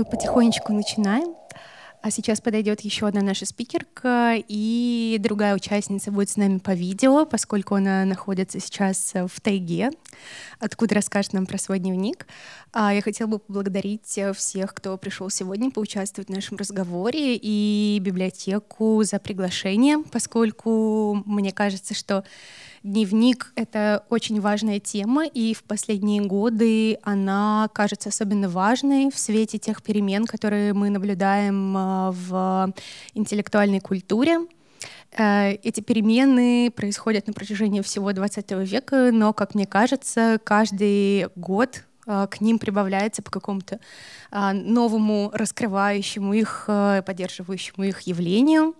мы потихонечку начинаем. А сейчас подойдет еще одна наша спикерка, и другая участница будет с нами по видео, поскольку она находится сейчас в тайге, откуда расскажет нам про свой дневник. А Я хотела бы поблагодарить э, всех, кто пришел сегодня поучаствовать в нашем разговоре и библиотеку за приглашение, поскольку мне кажется, что дневник — это очень важная тема, и в последние годы она кажется особенно важной в свете тех перемен, которые мы наблюдаем э, в интеллектуальной культуре. Э, эти перемены происходят на протяжении всего 20 века, но, как мне кажется, каждый год э, к ним прибавляется по какому-то э, новому, раскрывающему их, поддерживающему их явлению.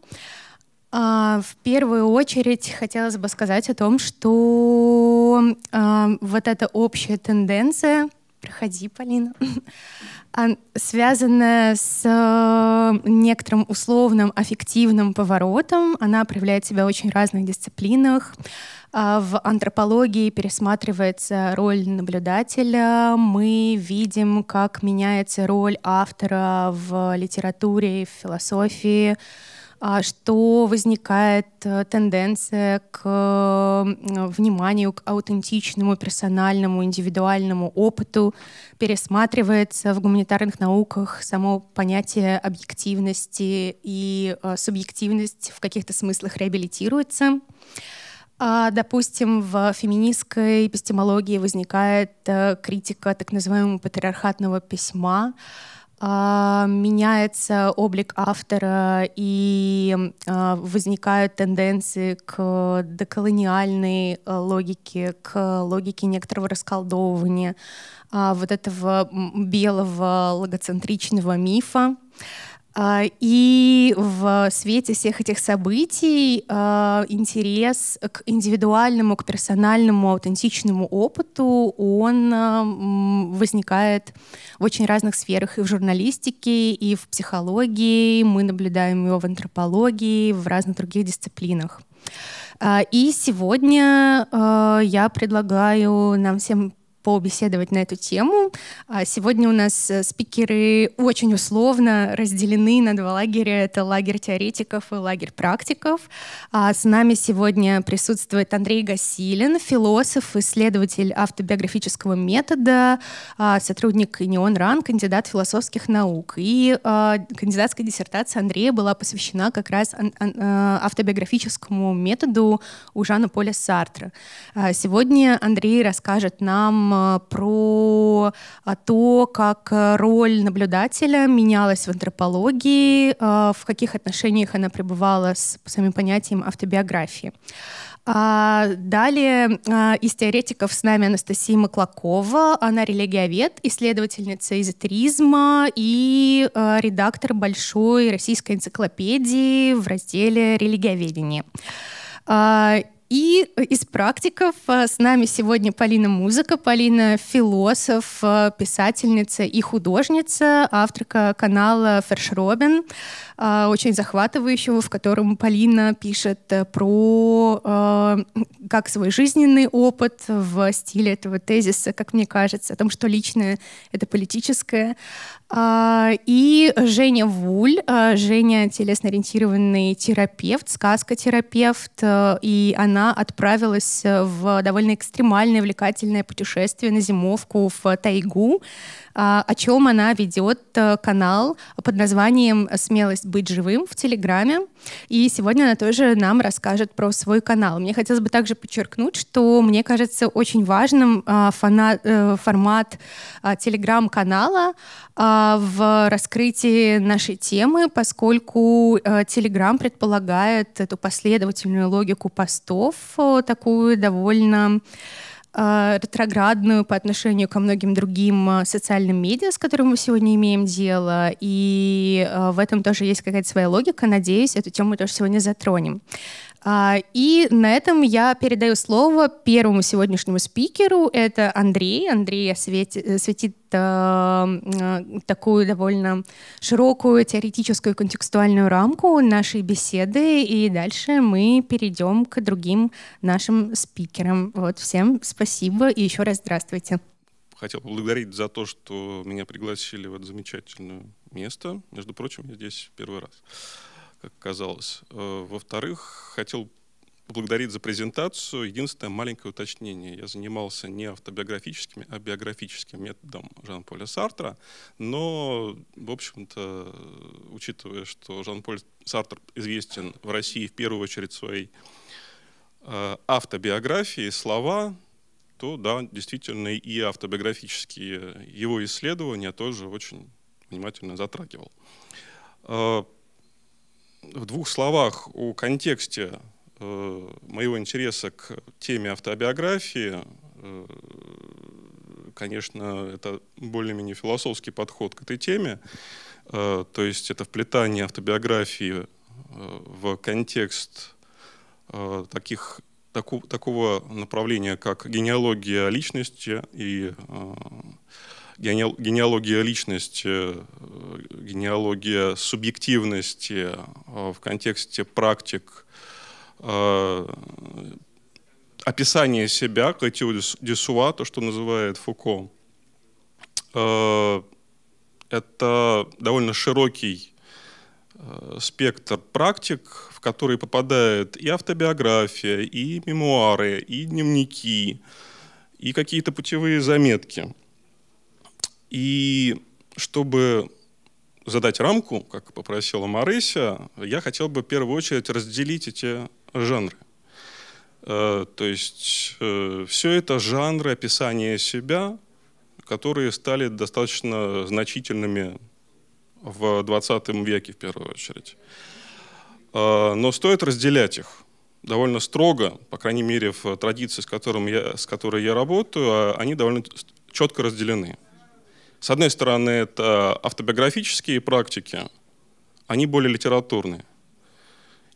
А, в первую очередь хотелось бы сказать о том, что вот эта общая тенденция — проходи, Полина, связанная с э, некоторым условным аффективным поворотом. Она проявляет себя в очень разных дисциплинах. А, в антропологии пересматривается роль наблюдателя. Мы видим, как меняется роль автора в литературе, в философии, а что возникает э, тенденция к э, вниманию к аутентичному, персональному, индивидуальному опыту, пересматривается в гуманитарных науках само понятие объективности и э, субъективность в каких-то смыслах реабилитируется. А, допустим, в феминистской эпистемологии возникает критика так называемого патриархатного письма, а, меняется облик автора и а, возникают тенденции к деколониальной э, логике, к логике некоторого расколдовывания а, вот этого белого логоцентричного мифа. А, и в свете всех этих событий а, интерес к индивидуальному, к персональному, аутентичному опыту, он а, возникает в очень разных сферах, и в журналистике, и в психологии, мы наблюдаем его в антропологии, в разных других дисциплинах. И сегодня я предлагаю нам всем побеседовать на эту тему. А сегодня у нас э, спикеры очень условно разделены на два лагеря. Это лагерь теоретиков и лагерь практиков. А с нами сегодня присутствует Андрей Гасилин, философ, исследователь автобиографического метода, а, сотрудник ИНИОН РАН, кандидат философских наук. И кандидатская диссертация Андрея была посвящена как раз э, автобиографическому методу у Жана Поля Сартра. Сегодня Андрей расскажет нам Э, про э, то, как э, роль наблюдателя менялась в антропологии, в каких отношениях она пребывала с самим понятием автобиографии. А, далее из теоретиков с нами Анастасия Маклакова. Она религиовед, исследовательница эзотеризма и редактор большой российской энциклопедии в разделе «Религиоведение». А, и из практиков э, с нами сегодня Полина Музыка. Полина — философ, э, писательница и художница, авторка канала «Ферш Робин». А, очень захватывающего, в котором Полина пишет э, про э, как свой жизненный опыт в стиле этого тезиса, как мне кажется, о том, что личное — это политическое. А, и Женя Вуль, э, Женя телесно-ориентированный терапевт, сказка-терапевт, и она отправилась в довольно экстремальное, увлекательное путешествие на зимовку в тайгу, а, о чем она ведет канал под названием «Смелость «Быть живым» в Телеграме. И сегодня она тоже нам расскажет про свой канал. Мне хотелось бы также подчеркнуть, что мне кажется очень важным а, э, формат а, Телеграм-канала а, в раскрытии нашей темы, поскольку э, Телеграм предполагает эту последовательную логику постов, такую довольно... Э, ретроградную по отношению ко многим другим э, социальным медиа, с которыми мы сегодня имеем дело. И э, в этом тоже есть какая-то своя логика. Надеюсь, эту тему мы тоже сегодня затронем. А, и на этом я передаю слово первому сегодняшнему спикеру. Это Андрей. Андрей осветит, светит э, э, такую довольно широкую теоретическую контекстуальную рамку нашей беседы. И дальше мы перейдем к другим нашим спикерам. Вот, всем спасибо и еще раз здравствуйте. Хотел поблагодарить за то, что меня пригласили в это замечательное место. Между прочим, я здесь первый раз как казалось. Э, во-вторых, хотел поблагодарить за презентацию. Единственное маленькое уточнение. Я занимался не автобиографическим, а биографическим методом Жан-Поля Сартра, но, в общем-то, учитывая, что Жан-Поль Сартр известен в России в первую очередь своей автобиографии э, автобиографией, слова, то, да, действительно, и автобиографические его исследования тоже очень внимательно затрагивал. Э, в двух словах о контексте э, моего интереса к теме автобиографии. Э, конечно, это более-менее философский подход к этой теме. Э, то есть это вплетание автобиографии в контекст таких, таку, такого направления, как генеалогия личности и генеалогия личности, э, генеалогия субъективности э, в контексте практик, э, описание себя, Клотио Десуа, то, что называет Фуко, это довольно широкий спектр практик, в которые попадает и автобиография, и мемуары, и дневники, и какие-то путевые заметки – и чтобы задать рамку, как попросила Марыся, я хотел бы в первую очередь разделить эти жанры. Э, то есть э, все это жанры описания себя, которые стали достаточно значительными в 20 веке в первую очередь. Э, но стоит разделять их довольно строго, по крайней мере в традиции, с, которым я, с которой я работаю, а они довольно четко разделены. С одной стороны, это автобиографические практики, они более литературные.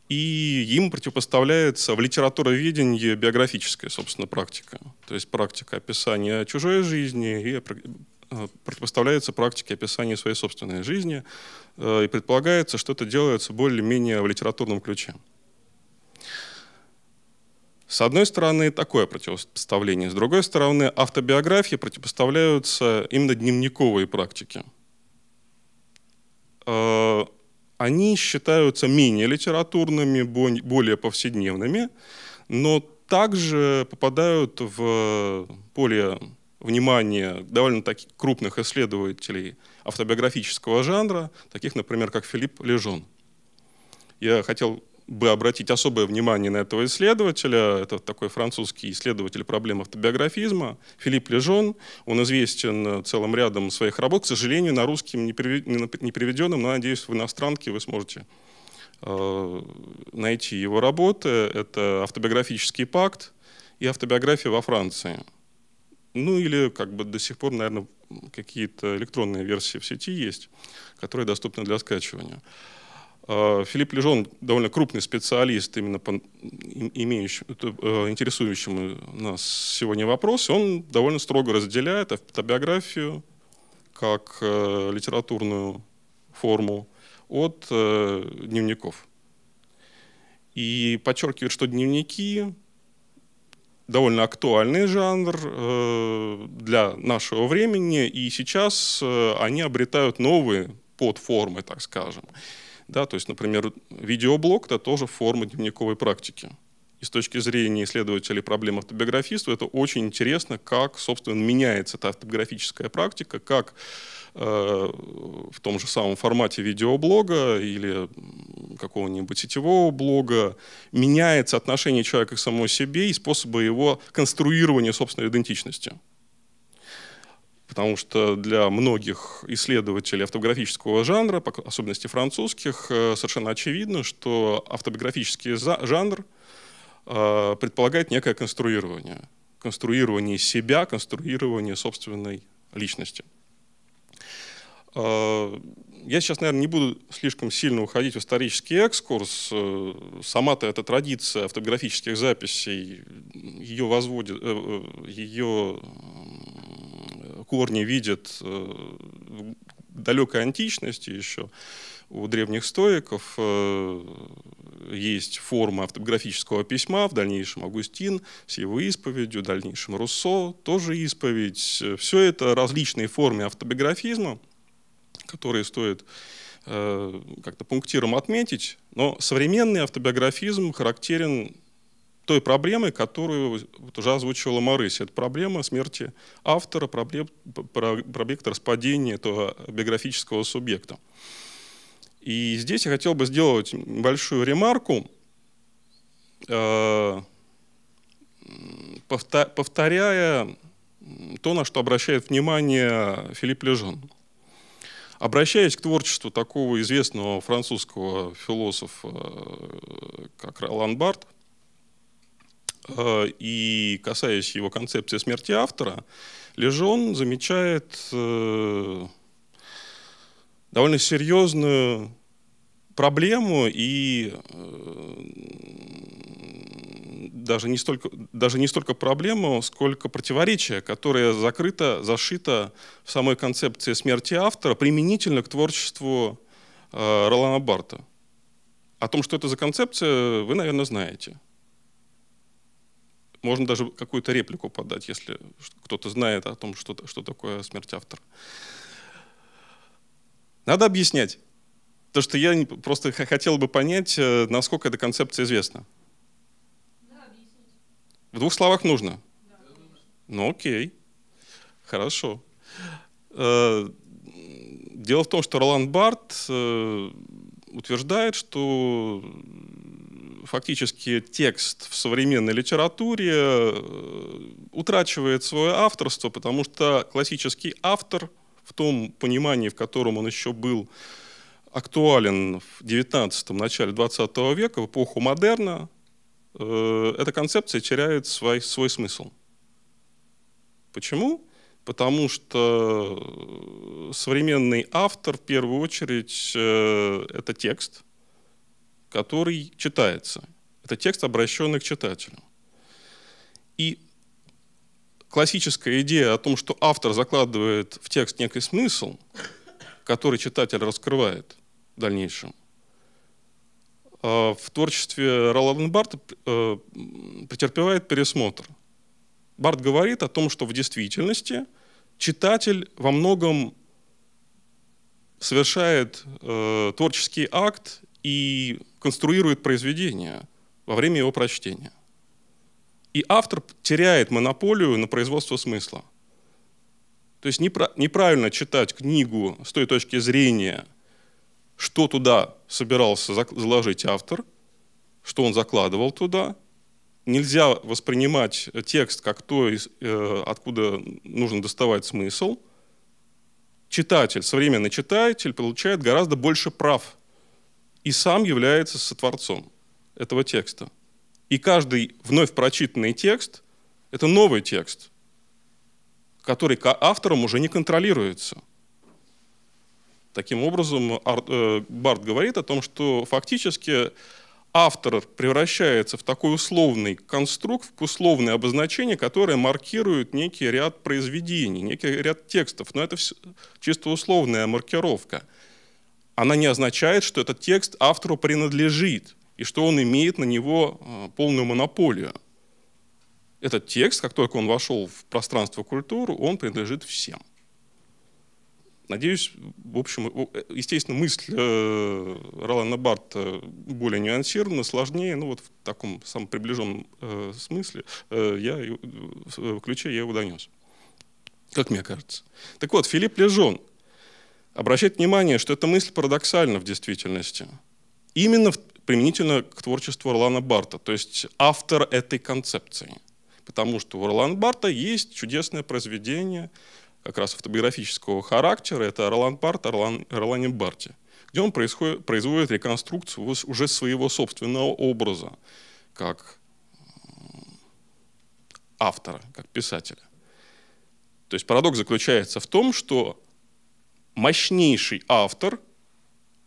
И им противопоставляется в литературоведении биографическая, собственно, практика. То есть практика описания чужой жизни и э, противопоставляется практике описания своей собственной жизни. Э, и предполагается, что это делается более-менее в литературном ключе. С одной стороны, такое противопоставление. С другой стороны, автобиографии противопоставляются именно дневниковые практики. Э, они считаются менее литературными, более повседневными, но также попадают в поле внимания довольно-таки крупных исследователей автобиографического жанра, таких, например, как Филипп Лежон. Я хотел бы обратить особое внимание на этого исследователя. Это такой французский исследователь проблем автобиографизма Филипп Лежон. Он известен э, целым рядом своих работ. К сожалению, на русском не переведенном, но, надеюсь, в иностранке вы сможете э, найти его работы. Это «Автобиографический пакт» и «Автобиография во Франции». Ну или как бы до сих пор, наверное, какие-то электронные версии в сети есть, которые доступны для скачивания. Э, Филипп Лежон довольно крупный специалист, именно по имеющим, э, э, интересующему нас сегодня вопрос, он довольно строго разделяет автобиографию как литературную форму от дневников. И подчеркивает, что дневники довольно актуальный жанр для нашего времени, и сейчас они обретают новые подформы, так скажем. Да, то есть, например, видеоблог – это тоже форма дневниковой практики. И с точки зрения исследователей проблем автобиографистов это очень интересно, как, собственно, меняется эта автобиографическая практика, как э, в том же самом формате видеоблога или какого-нибудь сетевого блога меняется отношение человека к самому себе и способы его конструирования собственной идентичности потому что для многих исследователей автобиографического жанра, по особенности французских, э, совершенно очевидно, что автобиографический жанр э, предполагает некое конструирование. Конструирование себя, конструирование собственной личности. Э, я сейчас, наверное, не буду слишком сильно уходить в исторический экскурс. Сама-то эта традиция автобиографических записей, ее возводит, ее корни видят э, далекой античности еще. У древних стоиков э, есть форма автобиографического письма, в дальнейшем Августин с его исповедью, в дальнейшем Руссо, тоже исповедь. Все это различные формы автобиографизма, которые стоит э, как-то пунктиром отметить, но современный автобиографизм характерен той проблемой, которую вот уже озвучивала Марыся. Это проблема смерти автора, проблем, проблема распадения этого биографического субъекта. И здесь я хотел бы сделать большую ремарку, э, повтор, повторяя то, на что обращает внимание Филипп Лежон, Обращаясь к творчеству такого известного французского философа, э, как Ролан Барт, Э, и касаясь его концепции смерти автора, Лежон замечает э, довольно серьезную проблему и э, даже не столько, даже не столько проблему, сколько противоречие, которое закрыто, зашито в самой концепции смерти автора применительно к творчеству Ролана Барта. О том, что это за концепция, вы, наверное, знаете. Можно даже какую-то реплику подать, если кто-то знает о том, что, что такое смерть автора. Надо объяснять. То, что я просто хотел бы понять, э, насколько эта концепция известна. В двух словах нужно. Ну окей. Хорошо. Э, дело в том, что Роланд Барт э, утверждает, что фактически текст в современной литературе э, утрачивает свое авторство, потому что классический автор в том понимании, в котором он еще был актуален в 19-м, начале 20 века, в эпоху модерна, э, эта концепция теряет свой, свой смысл. Почему? Потому что э, современный автор, в первую очередь, это текст – который читается. Это текст, обращенный к читателю. И классическая идея о том, что автор закладывает в текст некий смысл, который читатель раскрывает в дальнейшем, а в творчестве Ролана Барта э, претерпевает пересмотр. Барт говорит о том, что в действительности читатель во многом совершает э, творческий акт и конструирует произведение во время его прочтения. И автор теряет монополию на производство смысла. То есть неправильно читать книгу с той точки зрения, что туда собирался заложить автор, что он закладывал туда. Нельзя воспринимать текст как то, э, откуда нужно доставать смысл. Читатель, современный читатель, получает гораздо больше прав – и сам является сотворцом этого текста. И каждый вновь прочитанный текст – это новый текст, который автором уже не контролируется. Таким образом, э, Барт говорит о том, что фактически автор превращается в такой условный конструкт, в условное обозначение, которое маркирует некий ряд произведений, некий ряд текстов. Но это чисто условная маркировка – она не означает, что этот текст автору принадлежит и что он имеет на него э, полную монополию. Этот текст, как только он вошел в пространство культуры, он принадлежит всем. Надеюсь, в общем, э, естественно, мысль э, Ролана Барта более нюансирована, сложнее, но вот в таком самом приближенном смысле я, в ключе я его донес. Как мне кажется. Так вот, Филипп Лежон – обращать внимание, что эта мысль парадоксальна в действительности. Именно в, применительно к творчеству Орлана Барта, то есть автор этой концепции. Потому что у Орлана Барта есть чудесное произведение как раз автобиографического характера, это Орлан Барт, Орлан, Орлане Барте, где он происходит, производит реконструкцию уже своего собственного образа, как автора, как писателя. То есть парадокс заключается в том, что мощнейший автор,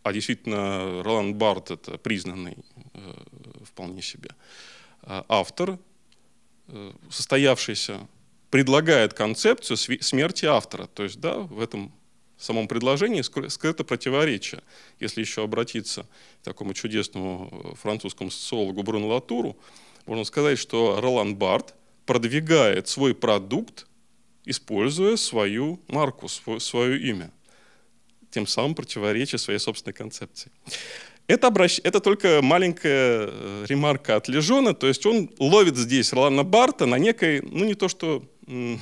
а действительно Роланд Барт это признанный э, вполне себе э, автор, э, состоявшийся, предлагает концепцию смерти автора. То есть, да, в этом самом предложении скрыто противоречие. Если еще обратиться к такому чудесному французскому социологу Бруно Латуру, можно сказать, что Ролан Барт продвигает свой продукт, используя свою марку, свое, свое имя тем самым противоречит своей собственной концепции. Это, обращ... это только маленькая э, ремарка от Лежона, то есть он ловит здесь Ролана Барта на некой, ну не то что э,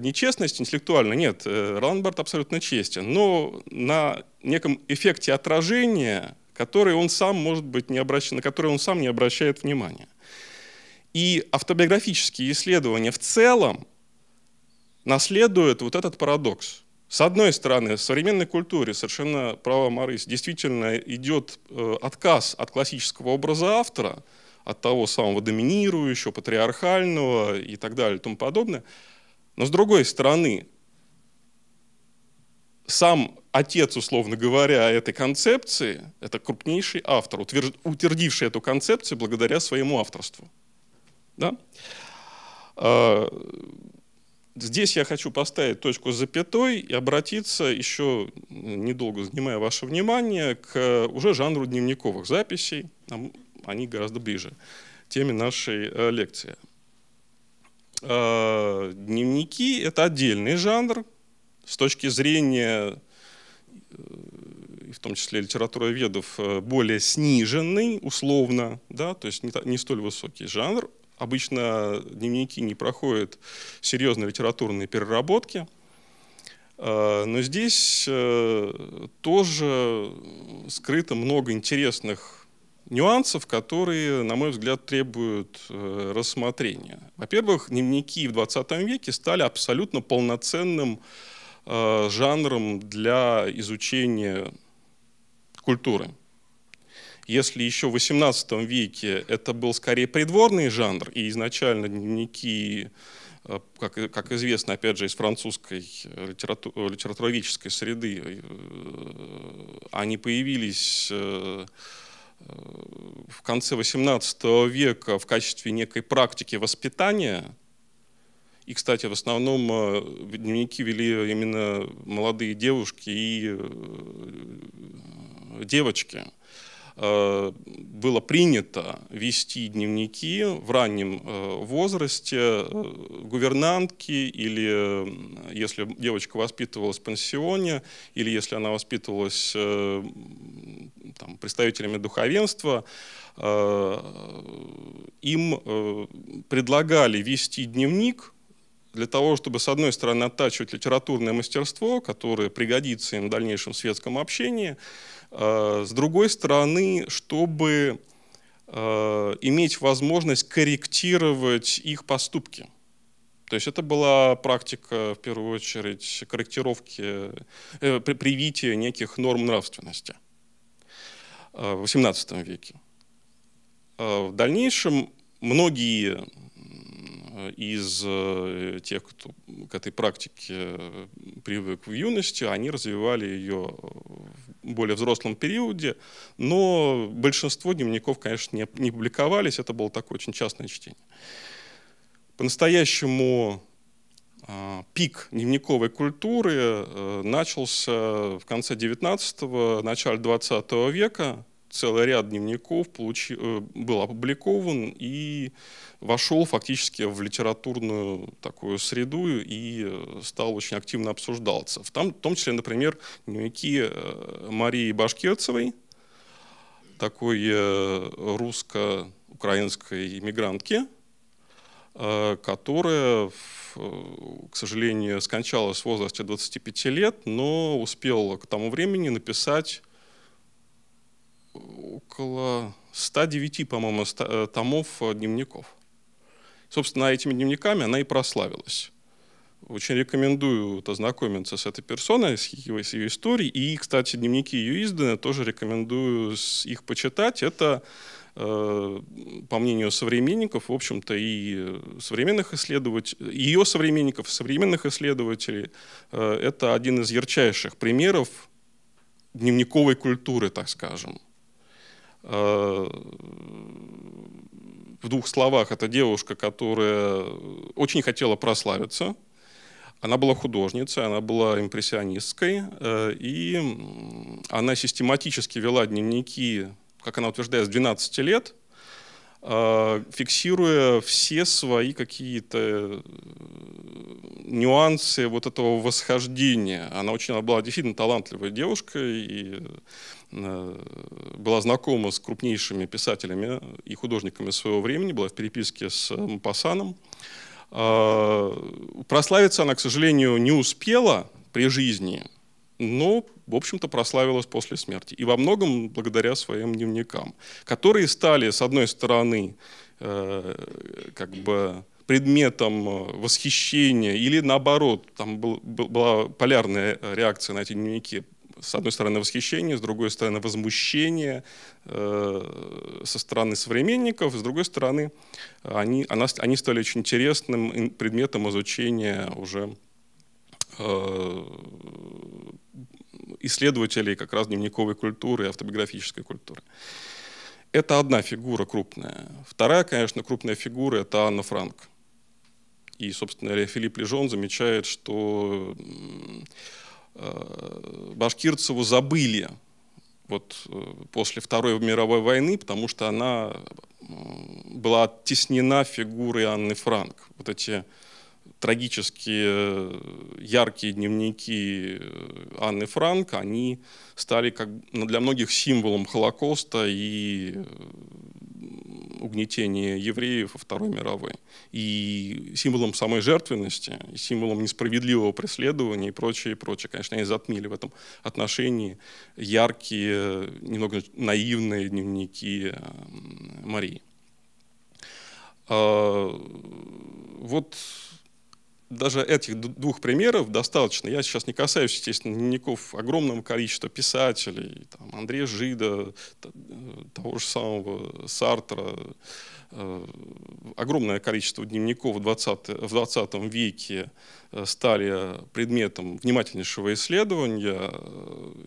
нечестность интеллектуально, нет, э, Ролан Барт абсолютно честен, но на неком эффекте отражения, который он сам, может быть, не обращ... на который он сам не обращает внимания. И автобиографические исследования в целом наследуют вот этот парадокс – с одной стороны, в современной культуре совершенно права Марис, действительно идет э, отказ от классического образа автора, от того самого доминирующего, патриархального и так далее и тому подобное. Но с другой стороны, сам отец, условно говоря, этой концепции, это крупнейший автор, утвердивший эту концепцию благодаря своему авторству. Да? Э, Здесь я хочу поставить точку с запятой и обратиться, еще недолго занимая ваше внимание, к уже жанру дневниковых записей. Нам они гораздо ближе теме нашей э, лекции. А, дневники – это отдельный жанр с точки зрения, э, в том числе литературоведов, э, более сниженный условно, да, то есть не столь высокий жанр. Обычно дневники не проходят серьезной литературной переработки. Э, но здесь э, тоже скрыто много интересных нюансов, которые, на мой взгляд, требуют э, рассмотрения. Во-первых, дневники в 20 веке стали абсолютно полноценным жанром для изучения культуры. Если еще в XVIII веке это был скорее придворный жанр, и изначально дневники э, как, как известно, опять же, из французской э, литерату, э, литературоведческой среды, они появились в конце XVIII века в качестве некой практики воспитания. И, кстати, в основном дневники вели именно молодые девушки и девочки. Э, было принято вести дневники в раннем э, возрасте э, гувернантки или если девочка воспитывалась в пансионе или если она воспитывалась там, представителями духовенства, им предлагали вести дневник для того, чтобы, с одной стороны, оттачивать литературное мастерство, которое пригодится им в дальнейшем светском общении, Э, с другой стороны, чтобы э, иметь возможность корректировать их поступки. То есть это была практика, в первую очередь, корректировки, э, привития неких норм нравственности э, в XVIII веке. В дальнейшем многие Э, из э, тех, кто к этой практике э, привык в юности, они развивали ее в более взрослом периоде, но большинство дневников, конечно, не, не публиковались, это было такое очень частное чтение. По-настоящему пик дневниковой культуры начался в конце 19-го, начале 20 века, целый ряд дневников получи, э, был опубликован и вошел фактически в литературную такую среду и э, стал очень активно обсуждаться. В, там, в том числе, например, дневники э, Марии Башкирцевой, такой русско-украинской иммигрантки, которая, к сожалению, скончалась в возрасте 25 лет, но успела к тому времени написать около 109, по-моему, э, томов э, дневников. Собственно, этими дневниками она и прославилась. Очень рекомендую ознакомиться с этой персоной, с ее, с ее историей. И, кстати, дневники ее изданы, тоже рекомендую их почитать. Это, э, по мнению современников, в общем-то, и современных исследователей, ее современников, современных исследователей, это один из ярчайших примеров дневниковой культуры, так скажем. Э, в двух словах, это девушка, которая очень хотела прославиться. Она была художницей, она была импрессионисткой, э, и она систематически вела дневники, как она утверждает, с 12 лет – а, фиксируя все свои какие-то э, нюансы вот этого восхождения. Она очень она была действительно талантливой девушкой и э, была знакома с крупнейшими писателями и художниками своего времени, была в переписке с э, Мапасаном. А, прославиться она, к сожалению, не успела при жизни – но, в общем-то, прославилась после смерти. И во многом благодаря своим дневникам, которые стали, с одной стороны, э, как бы предметом э, восхищения, или наоборот, там был, был, была полярная реакция на эти дневники, с одной стороны восхищение, с другой стороны возмущение э, со стороны современников, с другой стороны они, она, они стали очень интересным предметом изучения уже э, исследователей как раз дневниковой культуры и автобиографической культуры. Это одна фигура крупная. Вторая, конечно, крупная фигура – это Анна Франк. И, собственно говоря, Филипп Лежон замечает, что э, Башкирцеву забыли вот э, после Второй мировой войны, потому что она была оттеснена фигурой Анны Франк. Вот эти трагические э, яркие дневники э, Анны Франк, они стали как ну, для многих символом Холокоста и э, угнетения евреев во Второй мировой. И символом самой жертвенности, и символом несправедливого преследования и прочее, и прочее. Конечно, они затмили в этом отношении яркие, немного наивные дневники Марии. А, вот даже этих двух примеров достаточно. Я сейчас не касаюсь, естественно, дневников огромного количества писателей, там, Андрея Жида, э, того же самого Сартра, э, огромное количество дневников в 20, в 20 веке э, стали предметом внимательнейшего исследования.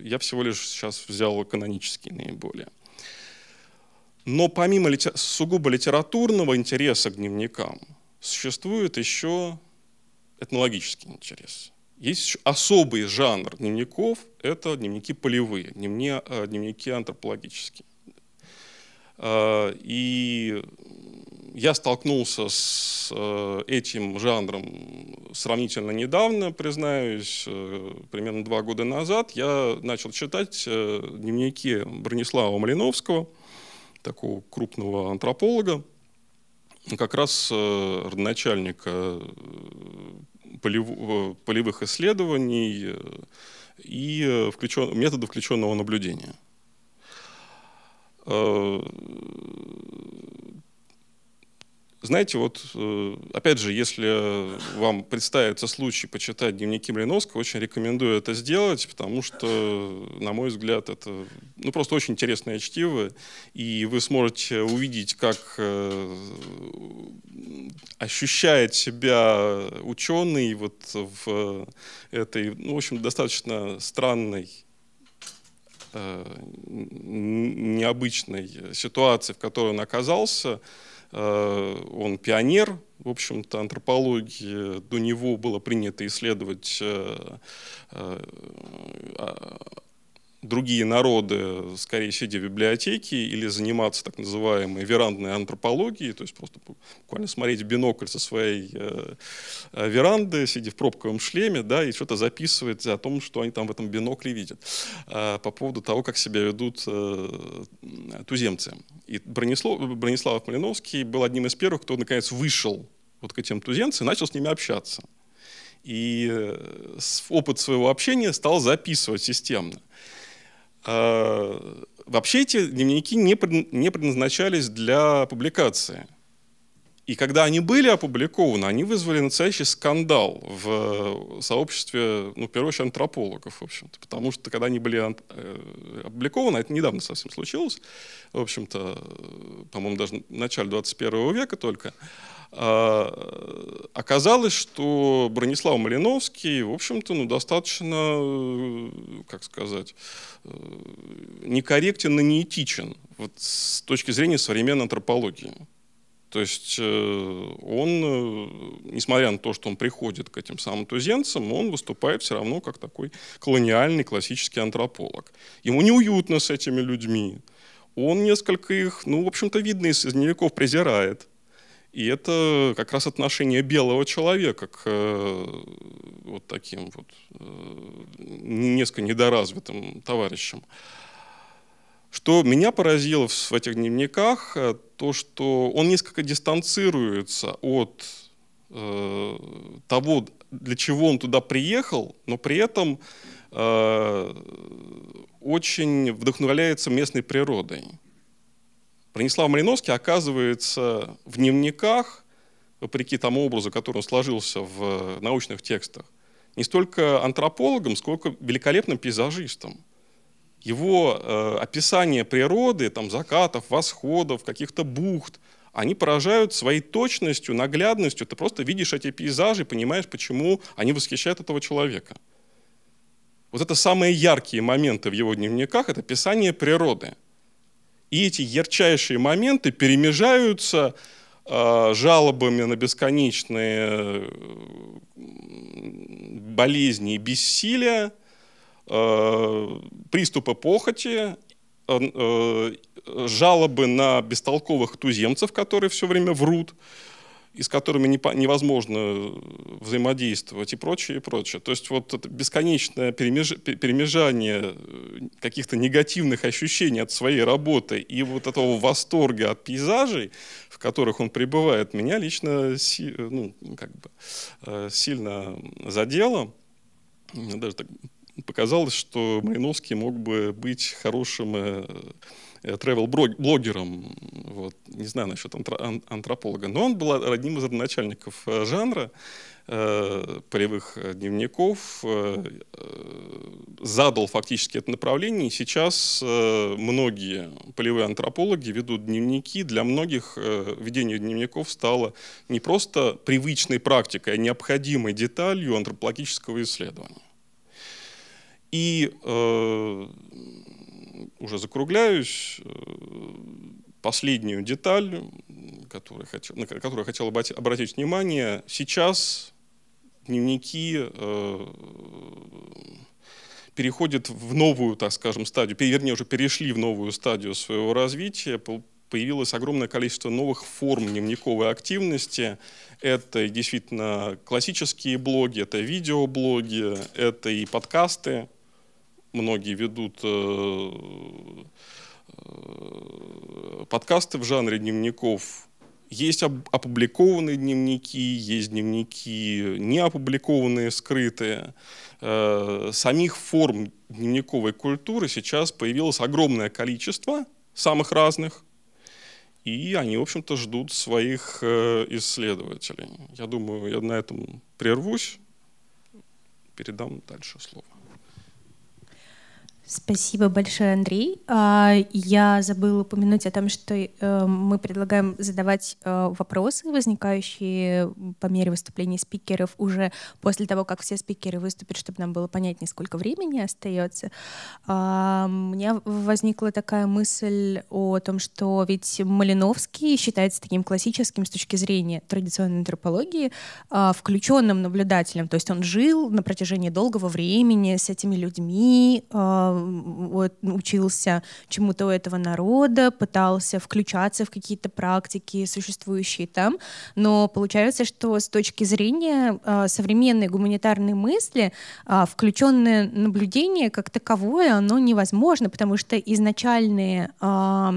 Я всего лишь сейчас взял канонические наиболее. Но помимо сугубо литературного интереса к дневникам, существует еще этнологический интерес. Есть еще особый жанр дневников, это дневники полевые, дневни, э, дневники антропологические. Э, и я столкнулся с э, этим жанром сравнительно недавно, признаюсь, примерно два года назад. Я начал читать дневники Бронислава Малиновского, такого крупного антрополога, как раз э, родоначальник э, э, полевых исследований и включен, метода включенного наблюдения. Знаете, вот, э, опять же, если вам представится случай почитать дневники Блиновского, очень рекомендую это сделать, потому что, на мой взгляд, это ну, просто очень интересное чтиво, и вы сможете увидеть, как э, ощущает себя ученый вот в этой, ну, в общем, достаточно странной э, необычной ситуации, в которой он оказался, Э, он пионер, в общем-то, антропологии. До него было принято исследовать э, э, а, другие народы, скорее сидя в библиотеке или заниматься так называемой верандной антропологией, то есть просто буквально смотреть бинокль со своей э, э, веранды, сидя в пробковом шлеме, да, и что-то записывать о том, что они там в этом бинокле видят, э, по поводу того, как себя ведут э, туземцы. И Бронислав, Бронислав Малиновский был одним из первых, кто наконец вышел вот к этим туземцам и начал с ними общаться. И э, опыт своего общения стал записывать системно. А, вообще эти дневники не предназначались для публикации. И когда они были опубликованы, они вызвали настоящий скандал в сообществе, ну, в первую очередь, антропологов, в общем-то. Потому что, когда они были э, опубликованы, это недавно совсем случилось, в общем-то, по-моему, даже в начале 21 века только, а, э, оказалось, что Бронислав Малиновский, в общем-то, ну, достаточно, э, как сказать, э, некорректен и неэтичен вот, с точки зрения современной антропологии. То есть он, несмотря на то, что он приходит к этим самым туземцам, он выступает все равно как такой колониальный классический антрополог. Ему неуютно с этими людьми. Он несколько их, ну, в общем-то, видно из изневиков презирает и это как раз отношение белого человека к э, вот таким вот э, несколько недоразвитым товарищам. Что меня поразило в, этих дневниках, э, то, что он несколько дистанцируется от того, для чего он туда приехал, но при этом очень вдохновляется местной природой. Бронислав Мариновский оказывается в дневниках, вопреки тому образу, который он сложился в э, научных текстах, не столько антропологом, сколько великолепным пейзажистом. Его э, описание природы, там, закатов, восходов, каких-то бухт, они поражают своей точностью, наглядностью. Ты просто видишь эти пейзажи и понимаешь, почему они восхищают этого человека. Вот это самые яркие моменты в его дневниках – это описание природы – и эти ярчайшие моменты перемежаются а, жалобами на бесконечные болезни и бессилия, а, приступы похоти, а, э, жалобы на бестолковых туземцев, которые все время врут, и с которыми не, невозможно э, взаимодействовать и прочее, и прочее. То есть вот это бесконечное перемеж, перемежание э, каких-то негативных ощущений от своей работы и вот этого восторга от пейзажей, в которых он пребывает, меня лично э, ну, как бы, сильно задело. Мне даже так показалось, что Майновский мог бы быть хорошим travel-блогером, вот, не знаю насчет антрополога, но он был одним из родоначальников э, жанра э, полевых э, дневников, задал фактически это направление. И сейчас многие полевые антропологи ведут дневники. Для многих ведение дневников стало не просто привычной практикой, а необходимой деталью антропологического исследования. И э, уже закругляюсь, э, последнюю деталь, которую хотел, на которую я хотел обратить внимание. Сейчас дневники э, переходят в новую, так скажем, стадию, вернее, уже перешли в новую стадию своего развития, появилось огромное количество новых форм дневниковой активности. Это действительно классические блоги, это видеоблоги, это и подкасты, многие ведут э, э, подкасты в жанре дневников. Есть опубликованные дневники, есть дневники не опубликованные, скрытые. Э, самих форм дневниковой культуры сейчас появилось огромное количество самых разных, и они, в общем-то, ждут своих исследователей. Я думаю, я на этом прервусь, передам дальше слово. Спасибо большое, Андрей. А, я забыла упомянуть о том, что э, мы предлагаем задавать э, вопросы, возникающие по мере выступления спикеров уже после того, как все спикеры выступят, чтобы нам было понятнее, сколько времени остается. А, у меня возникла такая мысль о том, что ведь Малиновский считается таким классическим с точки зрения традиционной антропологии а, включенным наблюдателем. То есть он жил на протяжении долгого времени с этими людьми, вот учился чему-то у этого народа, пытался включаться в какие-то практики, существующие там, но получается, что с точки зрения а, современной гуманитарной мысли а, включенное наблюдение как таковое, оно невозможно, потому что изначальные, а,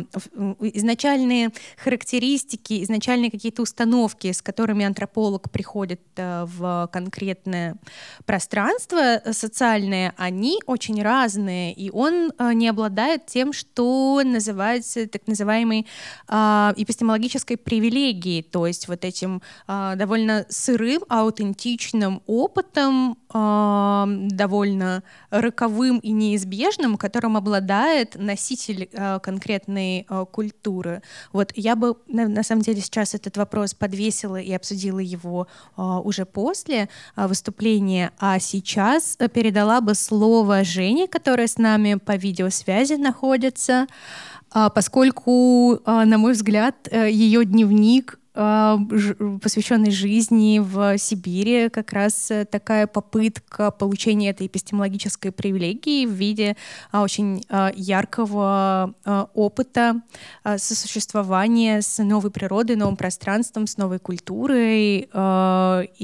изначальные характеристики, изначальные какие-то установки, с которыми антрополог приходит в конкретное пространство э, социальное, они очень разные страны, и он а, не обладает тем, что называется так называемой а, эпистемологической привилегией, то есть вот этим а, довольно сырым, аутентичным опытом, довольно роковым и неизбежным, которым обладает носитель конкретной культуры. Вот я бы на самом деле сейчас этот вопрос подвесила и обсудила его уже после выступления, а сейчас передала бы слово Жене, которая с с нами по видеосвязи находится, а, поскольку, а, на мой взгляд, э, ее дневник а, посвященный жизни в Сибири, как раз э, такая попытка получения этой эпистемологической привилегии в виде очень яркого опыта сосуществования с новой природой, новым пространством, с новой культурой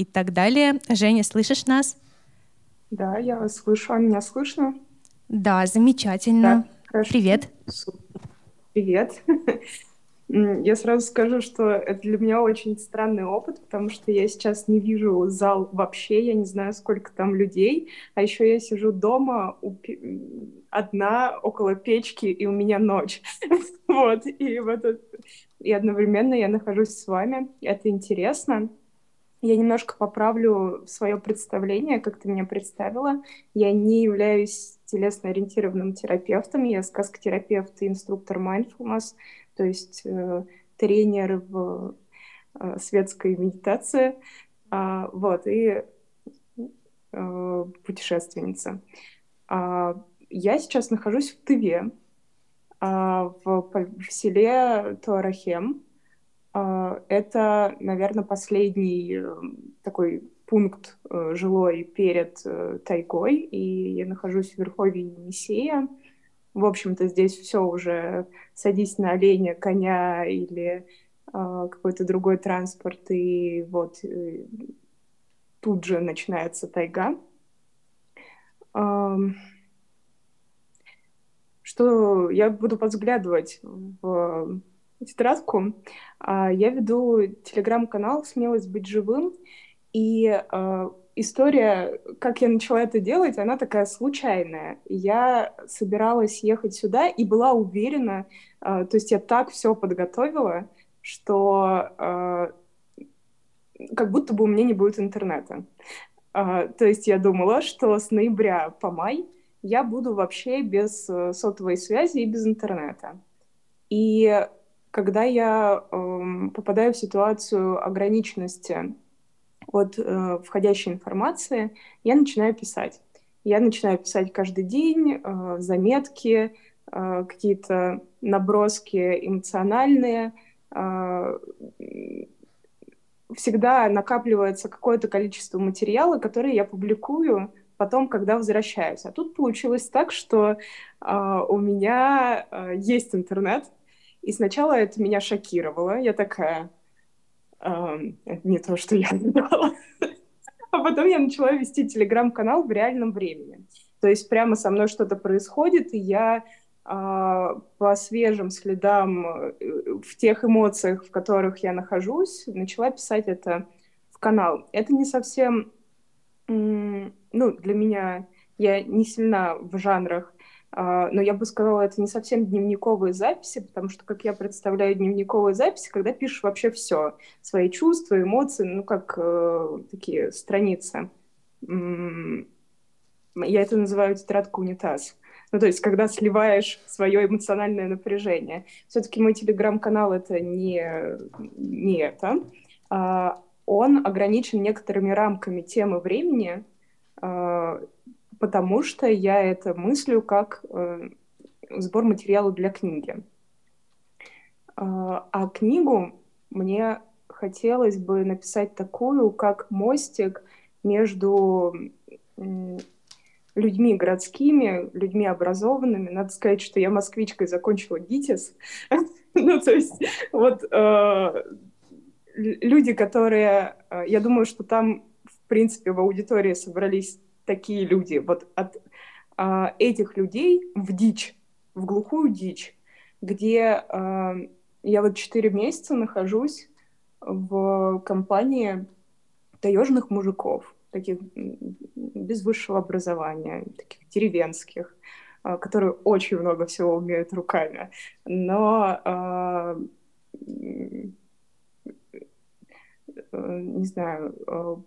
и так далее. Женя, слышишь нас? Да, я вас слышу, а меня слышно? Да, замечательно. Да, Привет. Привет. Я сразу скажу, что это для меня очень странный опыт, потому что я сейчас не вижу зал вообще, я не знаю, сколько там людей, а еще я сижу дома у... одна около печки, и у меня ночь. вот, и, вот этот... и одновременно я нахожусь с вами, это интересно. Я немножко поправлю свое представление, как ты меня представила. Я не являюсь телесно-ориентированным терапевтом, я сказкотерапевт и инструктор mindfulness, то есть э, тренер в э, светской медитации, э, вот, и э, путешественница. Э, я сейчас нахожусь в Тыве, э, в, в селе Туарахем. Э, это, наверное, последний такой пункт э, жилой перед э, тайгой, и я нахожусь в верховье Енисея. В общем-то, здесь все уже садись на оленя, коня или э, какой-то другой транспорт, и вот э, тут же начинается тайга. Эм... Что я буду подглядывать в э, тетрадку. А, я веду телеграм-канал «Смелость быть живым», и э, история, как я начала это делать, она такая случайная. Я собиралась ехать сюда и была уверена, э, то есть я так все подготовила, что э, как будто бы у меня не будет интернета. Э, то есть я думала, что с ноября по май я буду вообще без э, сотовой связи и без интернета. И когда я э, попадаю в ситуацию ограниченности от э, входящей информации, я начинаю писать. Я начинаю писать каждый день э, заметки, э, какие-то наброски эмоциональные. Э, всегда накапливается какое-то количество материала, который я публикую потом, когда возвращаюсь. А тут получилось так, что э, у меня э, есть интернет, и сначала это меня шокировало. Я такая, не то, что я делала. А потом я начала вести телеграм-канал в реальном времени. То есть прямо со мной что-то происходит, и я а, по свежим следам э, в тех эмоциях, в которых я нахожусь, начала писать это в канал. Это не совсем, ну, для меня, я не сильна в жанрах а, но я бы сказала, это не совсем дневниковые записи, потому что, как я представляю дневниковые записи, когда пишешь вообще все, свои чувства, эмоции, ну, как э, такие страницы. Я это называю тетрадка унитаз. Ну, то есть, когда сливаешь свое эмоциональное напряжение. Все-таки мой телеграм-канал это не, не это. А, он ограничен некоторыми рамками темы времени, а, потому что я это мыслю как э, сбор материала для книги. Э, а книгу мне хотелось бы написать такую, как мостик между людьми городскими, людьми образованными. Надо сказать, что я москвичкой закончила ГИТИС. Ну, то есть, вот э, люди, которые... Э, я думаю, что там, в принципе, в аудитории собрались такие люди. Вот от э, этих людей в дичь, в глухую дичь, где э, я вот четыре месяца нахожусь в компании таежных мужиков, таких без высшего образования, таких деревенских, а, которые очень много всего умеют руками. Но э, не знаю,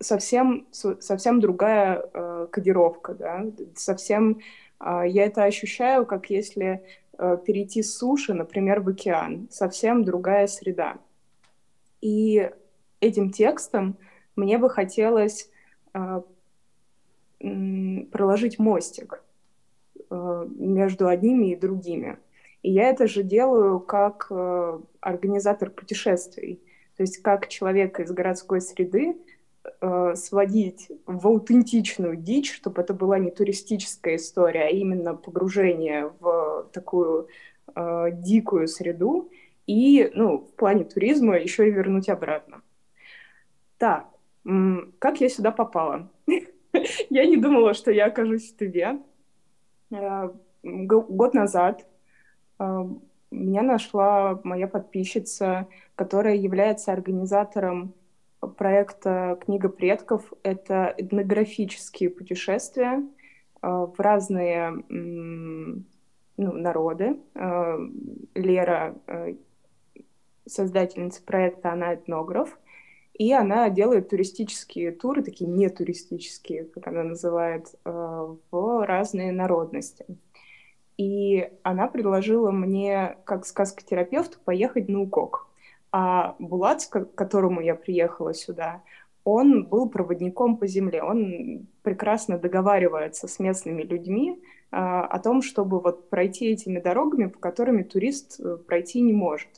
совсем, совсем другая э, кодировка, да, совсем э, я это ощущаю, как если э, перейти с суши, например, в океан, совсем другая среда. И этим текстом мне бы хотелось э, проложить мостик э, между одними и другими. И я это же делаю как э, организатор путешествий, то есть как человек из городской среды, э, сводить в аутентичную дичь, чтобы это была не туристическая история, а именно погружение в такую э, дикую среду и, ну, в плане туризма еще и вернуть обратно. Так, как я сюда попала? я не думала, что я окажусь в Тыве. Э, год назад э, меня нашла моя подписчица, которая является организатором проекта «Книга предков» — это этнографические путешествия э, в разные ну, народы. Э, Лера, э, создательница проекта, она этнограф, и она делает туристические туры, такие нетуристические, как она называет, в разные народности. И она предложила мне, как сказкотерапевту, поехать на Укок — а Булат, к которому я приехала сюда, он был проводником по земле. Он прекрасно договаривается с местными людьми э, о том, чтобы вот пройти этими дорогами, по которыми турист э, пройти не может.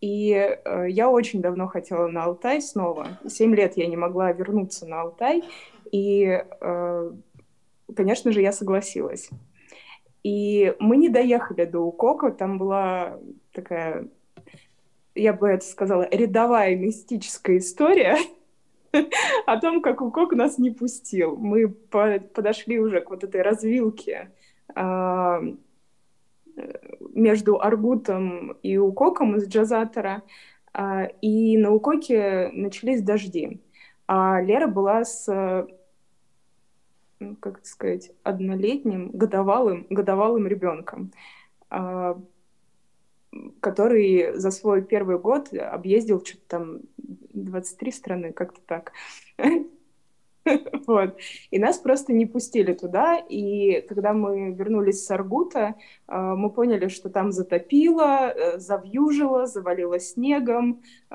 И э, я очень давно хотела на Алтай снова. Семь лет я не могла вернуться на Алтай. И, э, конечно же, я согласилась. И мы не доехали до Укока. Там была такая я бы это сказала, рядовая мистическая история о том, как Укок нас не пустил. Мы по подошли уже к вот этой развилке а э, между Аргутом и Укоком из Джазатора, а и на Укоке начались дожди. А Лера была с ну, как это сказать, однолетним, годовалым, годовалым ребенком. А, который за свой первый год объездил что-то там 23 страны, как-то так. Вот. И нас просто не пустили туда. И когда мы вернулись с Аргута, э, мы поняли, что там затопило, э, завьюжило, завалило снегом. Э,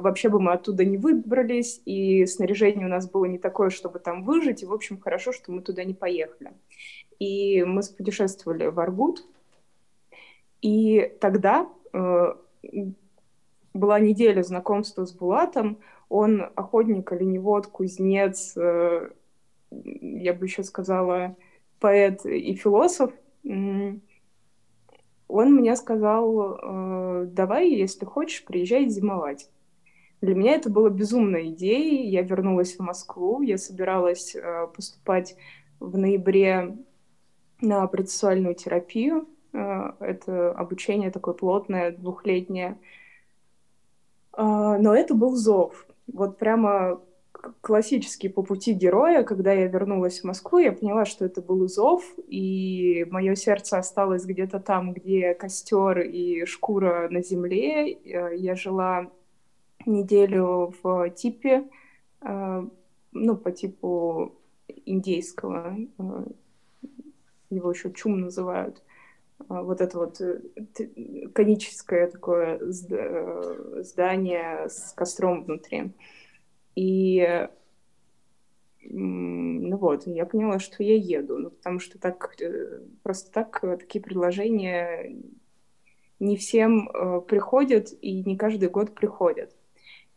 вообще бы мы оттуда не выбрались, и снаряжение у нас было не такое, чтобы там выжить. И, в общем, хорошо, что мы туда не поехали. И мы путешествовали в Аргут, и тогда э, была неделя знакомства с Булатом. Он охотник, оленевод, кузнец, э, я бы еще сказала, поэт и философ. Он мне сказал, э, давай, если хочешь, приезжай зимовать. Для меня это было безумной идеей. Я вернулась в Москву, я собиралась э, поступать в ноябре на процессуальную терапию. А, это обучение такое плотное, двухлетнее. А, но это был зов. Вот прямо классический по пути героя, когда я вернулась в Москву, я поняла, что это был зов, и мое сердце осталось где-то там, где костер и шкура на земле. А, я жила неделю в типе, ну, по типу индейского, его еще чум называют. А, вот это вот э, коническое такое э, здание с костром внутри. И ну вот, я поняла, что я еду, ну, потому что так э, просто так такие предложения не всем приходят и не каждый год приходят.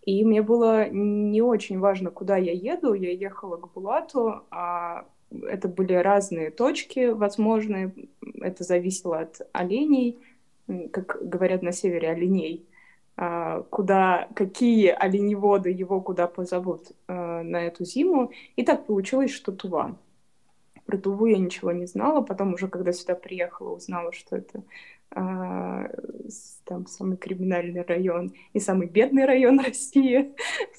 И мне было не очень важно, куда я еду. Я ехала к Булату, а это были разные точки возможные, это зависело от оленей, как говорят на севере, оленей, а, куда, какие оленеводы его куда позовут а, на эту зиму. И так получилось, что Тува. Про Туву я ничего не знала, потом уже, когда сюда приехала, узнала, что это а, там самый криминальный район и самый бедный район России,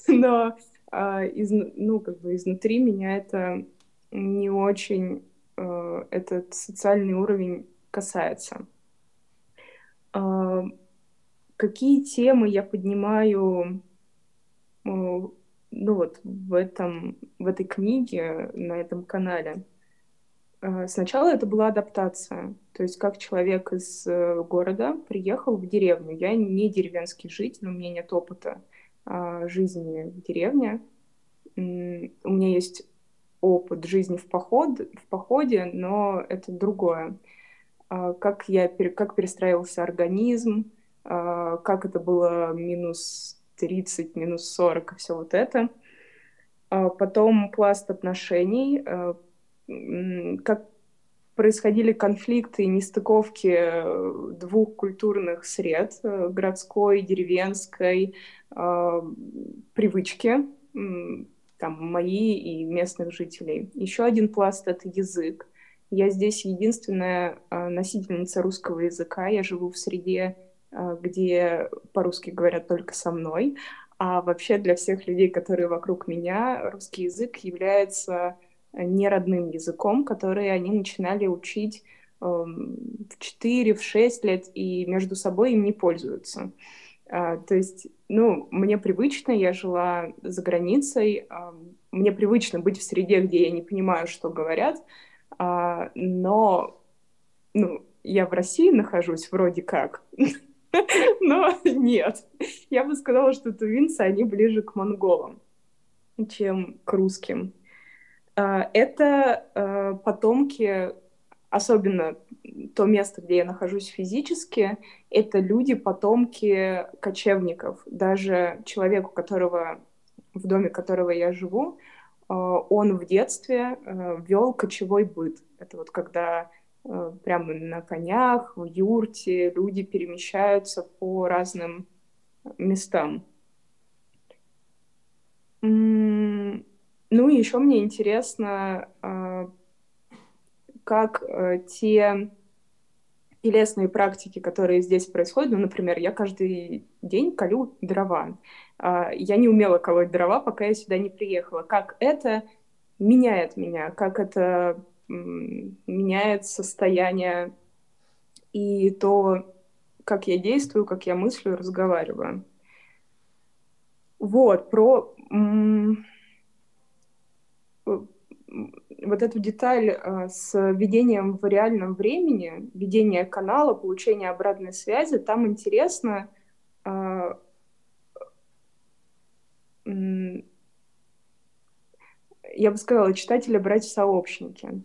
но из, ну, как бы изнутри меня это не очень э, этот социальный уровень касается. Э, какие темы я поднимаю э, ну вот в этом в этой книге на этом канале? Э, сначала это была адаптация, то есть как человек из э, города приехал в деревню. Я не деревенский житель, у меня нет опыта э, жизни в деревне. У меня есть опыт жизни в, поход, в походе, но это другое. А, как я как перестраивался организм, а, как это было минус 30, минус 40 и все вот это. А, потом пласт отношений, как происходили конфликты и нестыковки э, двух культурных сред, э, городской, деревенской, привычки, там, мои и местных жителей. Еще один пласт — это язык. Я здесь единственная а, носительница русского языка. Я живу в среде, а, где по-русски говорят только со мной. А вообще для всех людей, которые вокруг меня, русский язык является а, неродным языком, который они начинали учить в 4-6 в лет, и между собой им не пользуются. А, то есть, ну, мне привычно, я жила за границей, а, мне привычно быть в среде, где я не понимаю, что говорят, а, но, ну, я в России нахожусь вроде как, но нет. Я бы сказала, что тувинцы, они ближе к монголам, чем к русским. Это потомки, особенно то место, где я нахожусь физически, это люди, потомки кочевников. Даже человеку, которого в доме которого я живу, э, он в детстве э, вел кочевой быт. Это вот когда э, прямо на конях, в юрте люди перемещаются по разным местам. Ну и еще мне интересно, как те телесные практики, которые здесь происходят, ну, например, я каждый день колю дрова. А, я не умела колоть дрова, пока я сюда не приехала. Как это меняет меня, как это меняет состояние и то, как я действую, как я мыслю, разговариваю. Вот, про вот эту деталь а, с введением в реальном времени, введение канала, получение обратной связи, там интересно а, я бы сказала, читателя брать в сообщники.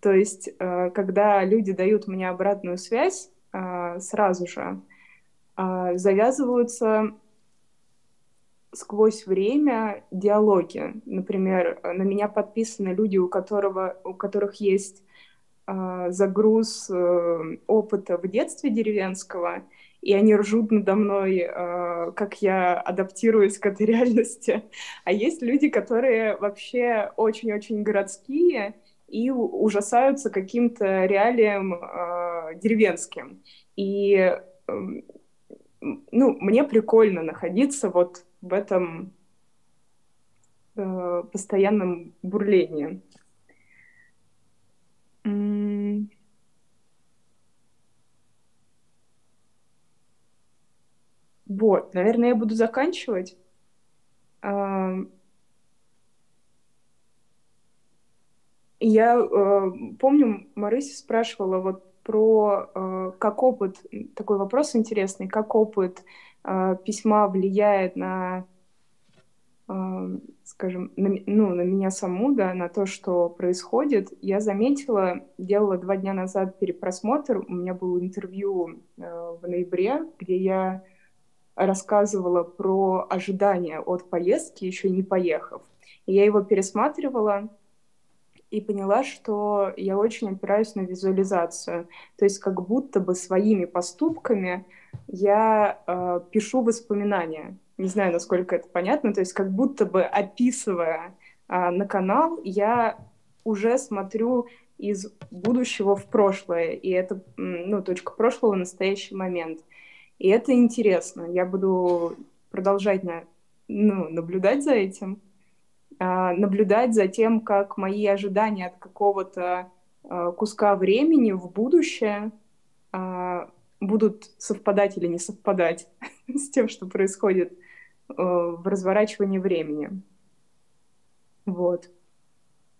То есть, а, когда люди дают мне обратную связь сразу же, завязываются сквозь время диалоги. Например, э, на меня подписаны люди, у, которого, у которых есть э, загруз э, опыта в детстве деревенского, и они ржут надо мной, э, как я адаптируюсь к этой реальности. А есть люди, которые вообще очень-очень городские и ужасаются каким-то реалиям э, деревенским. И э, ну, мне прикольно находиться вот в этом э, постоянном бурлении. вот, наверное, я буду заканчивать. А, я э, помню, Марыся спрашивала вот про э, как опыт, такой вопрос интересный, как опыт а, письма влияет на, а, скажем, на, ну, на меня саму, да, на то, что происходит. Я заметила, делала два дня назад перепросмотр, у меня было интервью э, в ноябре, где я рассказывала про ожидания от поездки, еще не поехав. я его пересматривала и поняла, что я очень опираюсь на визуализацию. То есть как будто бы своими поступками я э, пишу воспоминания. Не знаю, насколько это понятно. То есть как будто бы описывая э, на канал, я уже смотрю из будущего в прошлое. И это ну, точка прошлого, настоящий момент. И это интересно. Я буду продолжать на, ну, наблюдать за этим. А, наблюдать за тем, как мои ожидания от какого-то а, куска времени в будущее а, будут совпадать или не совпадать с тем, что происходит э, в разворачивании времени. Вот.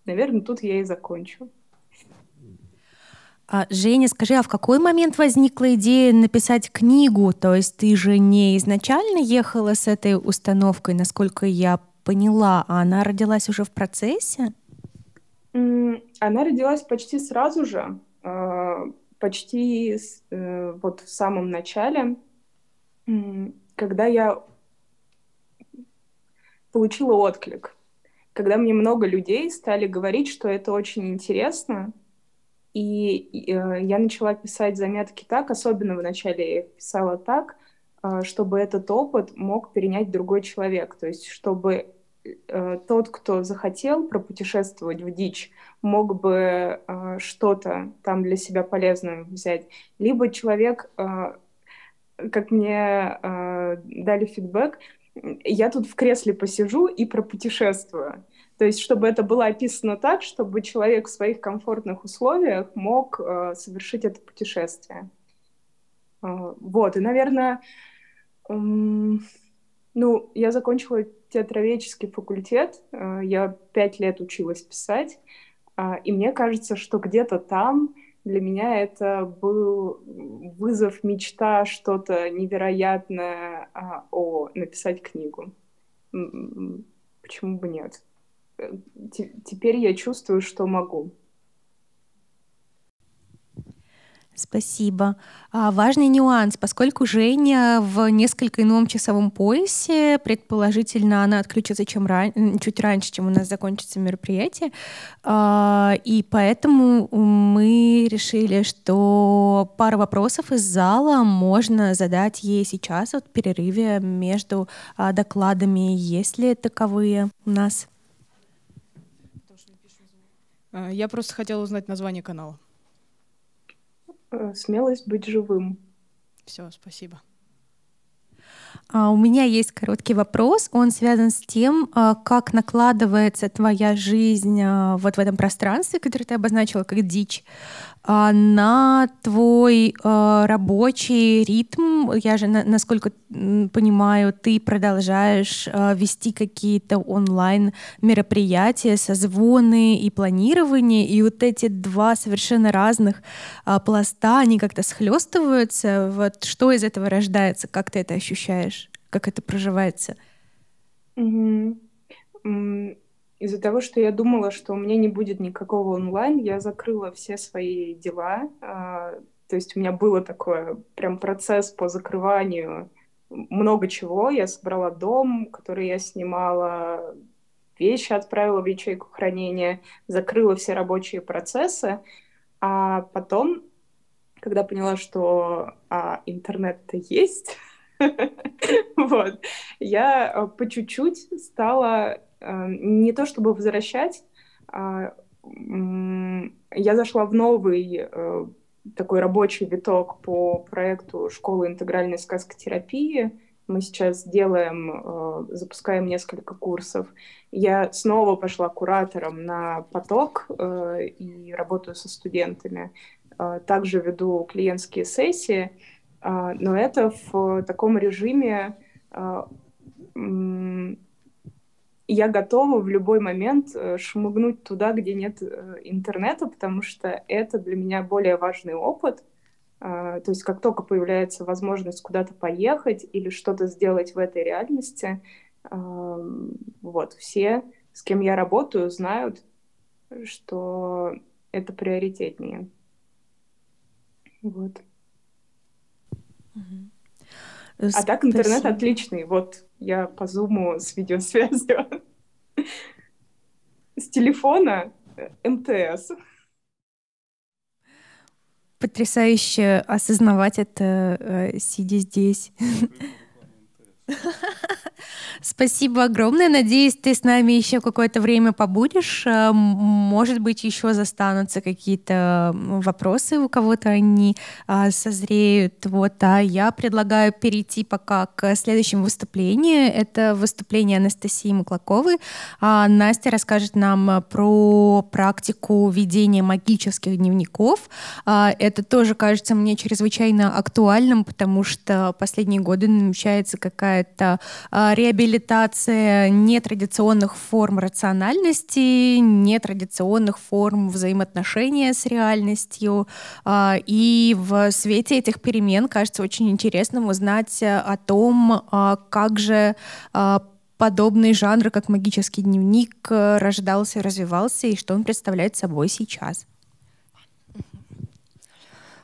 Наверное, тут я и закончу. А, Женя, скажи, а в какой момент возникла идея написать книгу? То есть ты же не изначально ехала с этой установкой, насколько я поняла, а она родилась уже в процессе? Она родилась почти сразу же а, почти э, вот в самом начале, когда я получила отклик, когда мне много людей стали говорить, что это очень интересно, и э, я начала писать заметки так, особенно в начале я их писала так, э, чтобы этот опыт мог перенять другой человек, то есть чтобы Э, тот, кто захотел пропутешествовать в дичь, мог бы э, что-то там для себя полезное взять. Либо человек, э, как мне э, дали фидбэк, я тут в кресле посижу и пропутешествую. То есть, чтобы это было описано так, чтобы человек в своих комфортных условиях мог э, совершить это путешествие. Э, вот, и, наверное, э, ну, я закончила театроведческий факультет, э, я пять лет училась писать, а, и мне кажется, что где-то там для меня это был вызов, мечта, что-то невероятное а, о написать книгу. Почему бы нет? Э, теперь я чувствую, что могу. Спасибо. А, важный нюанс, поскольку Женя в несколько ином часовом поясе, предположительно, она отключится чем ран... чуть раньше, чем у нас закончится мероприятие, а, и поэтому мы решили, что пару вопросов из зала можно задать ей сейчас, вот в перерыве между а, докладами, ли таковые у нас. Э, я просто хотела узнать название канала. Э, смелость быть живым. Все, спасибо. А, у меня есть короткий вопрос. Он связан с тем, а, как накладывается твоя жизнь а, вот в этом пространстве, которое ты обозначила как дичь, на твой рабочий ритм. Я же, насколько понимаю, ты продолжаешь вести какие-то онлайн мероприятия, созвоны и планирование, и вот эти два совершенно разных пласта, они как-то схлестываются. Вот что из этого рождается, как ты это ощущаешь? как это проживается? Из-за того, что я думала, что у меня не будет никакого онлайн, я закрыла все свои дела. А, то есть у меня было такое прям процесс по закрыванию много чего. Я собрала дом, который я снимала, вещи отправила в ячейку хранения, закрыла все рабочие процессы. А потом, когда поняла, что а, интернет-то есть, Вот. Я э, по чуть-чуть стала э, не то чтобы возвращать, а, я зашла в новый э, такой рабочий виток по проекту школы интегральной сказкотерапии. Мы сейчас делаем, запускаем несколько курсов. Я снова пошла куратором на поток и работаю со студентами. Также веду клиентские сессии. А, но это в таком режиме а, я готова в любой момент э, шмыгнуть туда, где нет э, интернета, потому что это для меня более важный опыт. А, то есть как только появляется возможность куда-то поехать или что-то сделать в этой реальности, вот, все, с кем я работаю, знают, что это приоритетнее. Вот. Угу. А так интернет отличный. Вот я по зуму с видеосвязью. С телефона э, МТС. Потрясающе осознавать это, э, сидя здесь. Спасибо огромное. Надеюсь, ты с нами еще какое-то время побудешь. Э, может быть, еще застанутся какие-то вопросы у кого-то, они а, созреют. Вот, а я предлагаю перейти пока к следующему выступлению. Это выступление Анастасии Маклаковой. А, Настя расскажет нам про практику ведения магических дневников. А, это тоже кажется мне чрезвычайно актуальным, потому что последние годы намечается какая это э, реабилитация нетрадиционных форм рациональности, нетрадиционных форм взаимоотношения с реальностью. Э, и в свете этих перемен, кажется, очень интересным узнать э, о том, как же подобный жанр, как магический дневник, рождался, развивался и что он представляет собой сейчас?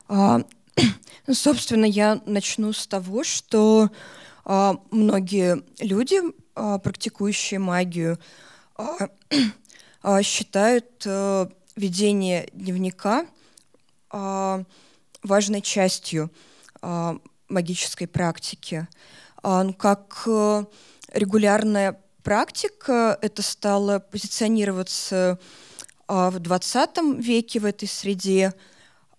А, ну, собственно, я начну с того, что а, многие люди, а, практикующие магию, а, считают э, ведение дневника важной частью магической практики. Ну, как э, регулярная практика, это стало позиционироваться в 20 веке в этой среде.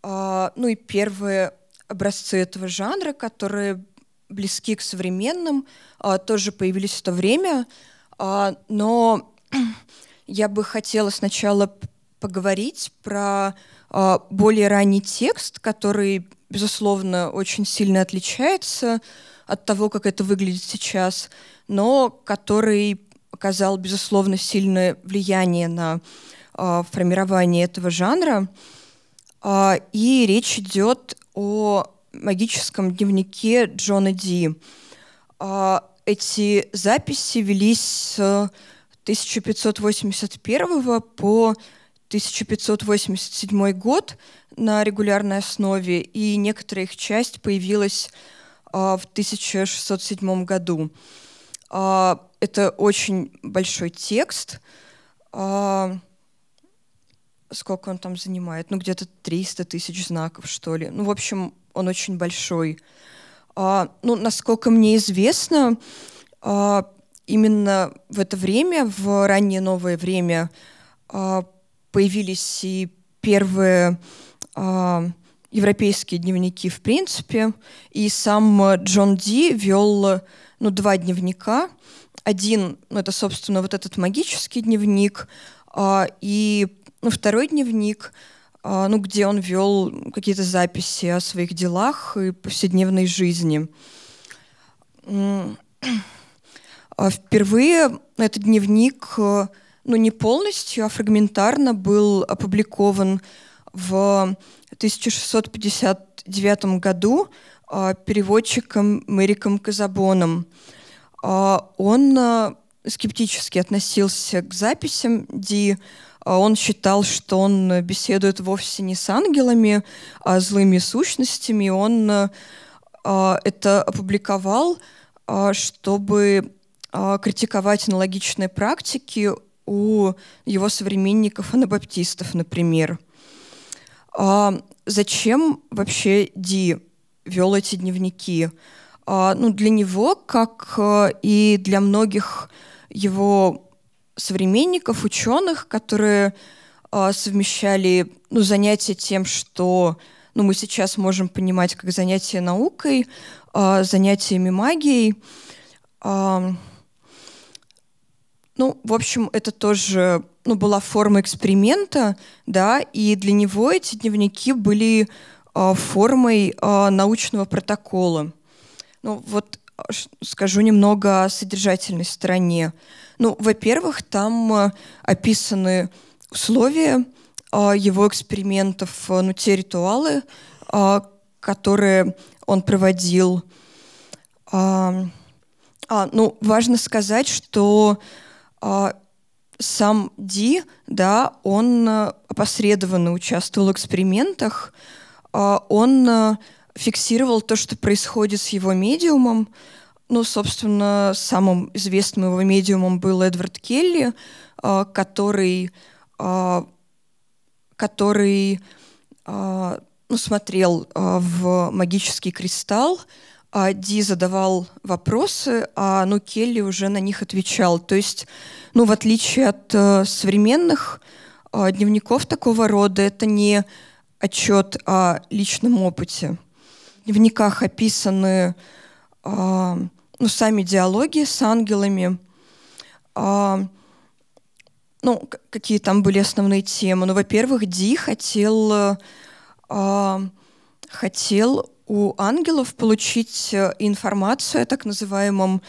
Ну и первые образцы этого жанра, которые близки к современным, а, тоже появились в то время, а, но я бы хотела сначала поговорить про а, более ранний текст, который, безусловно, очень сильно отличается от того, как это выглядит сейчас, но который оказал, безусловно, сильное влияние на формирование этого жанра. И речь идет о магическом дневнике Джона Ди. А, эти записи велись с 1581 по 1587 год на регулярной основе, и некоторая их часть появилась а, в 1607 году. А, это очень большой текст. Сколько он там занимает? Ну, где-то 300 тысяч знаков, что ли. Ну, в общем, он очень большой. А, ну, насколько мне известно, а, именно в это время, в раннее новое время, а, появились и первые а, европейские дневники в принципе, и сам Джон Ди вел ну, два дневника. Один, ну, это, собственно, вот этот магический дневник, а, и ну, второй дневник — а, ну, где он вел какие-то записи о своих делах и повседневной жизни. А, впервые этот дневник, э, ну, не полностью, а фрагментарно был опубликован в 1659 году а, переводчиком Мэриком Казабоном. Он э, скептически относился к записям Ди, а он считал, что он беседует вовсе не с ангелами, а злыми сущностями. Он а, это опубликовал, а, чтобы критиковать аналогичные практики у его современников анабаптистов, например. Зачем вообще Ди вел эти дневники? Ну, для него, как и для многих его современников, ученых, которые э, совмещали ну, занятия тем, что ну, мы сейчас можем понимать как занятия наукой, э, занятиями магией. Э, ну, в общем, это тоже ну, была форма эксперимента, да, и для него эти дневники были э, формой э, научного протокола. Ну, вот скажу немного о содержательной стороне. Э, ну, во-первых, там э, описаны условия э, его экспериментов, э, ну, те ритуалы, которые он проводил. А, а, ну, важно сказать, что сам Ди, да, он опосредованно участвовал в экспериментах, он фиксировал то, что происходит с его медиумом, ну, собственно, самым известным его медиумом был Эдвард Келли, а, который, а, который а, ну, смотрел в магический кристалл, а Ди задавал вопросы, а ну, Келли уже на них отвечал. То есть, ну, в отличие от э, современных дневников такого рода, это не отчет о личном опыте. В дневниках описаны а, ну, сами диалоги с ангелами, э, ну, какие там были основные темы. Ну, во-первых, Ди хотел, э, хотел у ангелов получить э, информацию о так называемом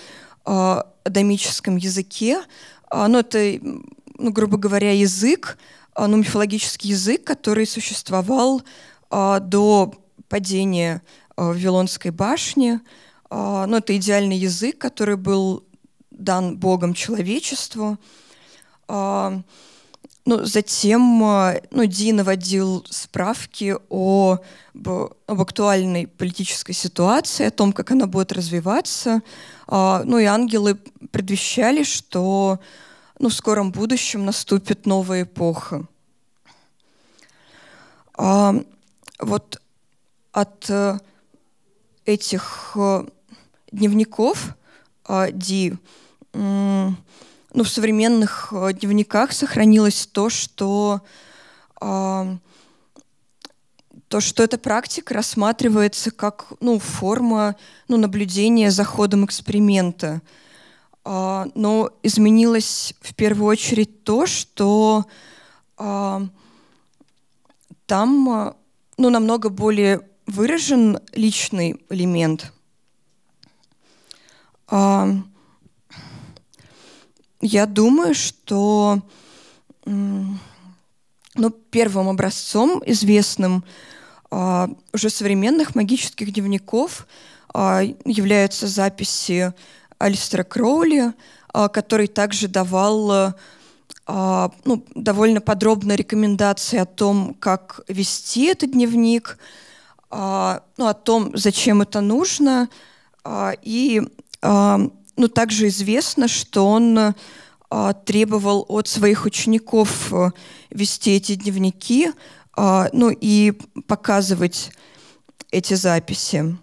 э, домическом языке. Э, ну, это, ну, грубо говоря, язык, э, ну, мифологический язык, который существовал э, до падения э, Вавилонской башни, а, ну, это идеальный язык, который был дан Богом человечеству. А, ну, затем а, ну, Ди наводил справки о, об актуальной политической ситуации, о том, как она будет развиваться. Ну и ангелы предвещали, что ну, в скором будущем наступит новая эпоха. Вот от э, этих э, дневников а, Ди, ну, в современных а, дневниках сохранилось то, что а, то, что эта практика рассматривается как ну, форма ну, наблюдения за ходом эксперимента. Но изменилось в первую очередь то, что там ну, намного более выражен личный элемент. А, я думаю, что ну, первым образцом известным а, уже современных магических дневников а, являются записи Алистера Кроули, который также давал ну, довольно подробно рекомендации о том, как вести этот дневник, ну, о том, зачем это нужно, и ну, также известно, что он а, требовал от своих учеников э, вести эти дневники, а, ну и показывать эти записи.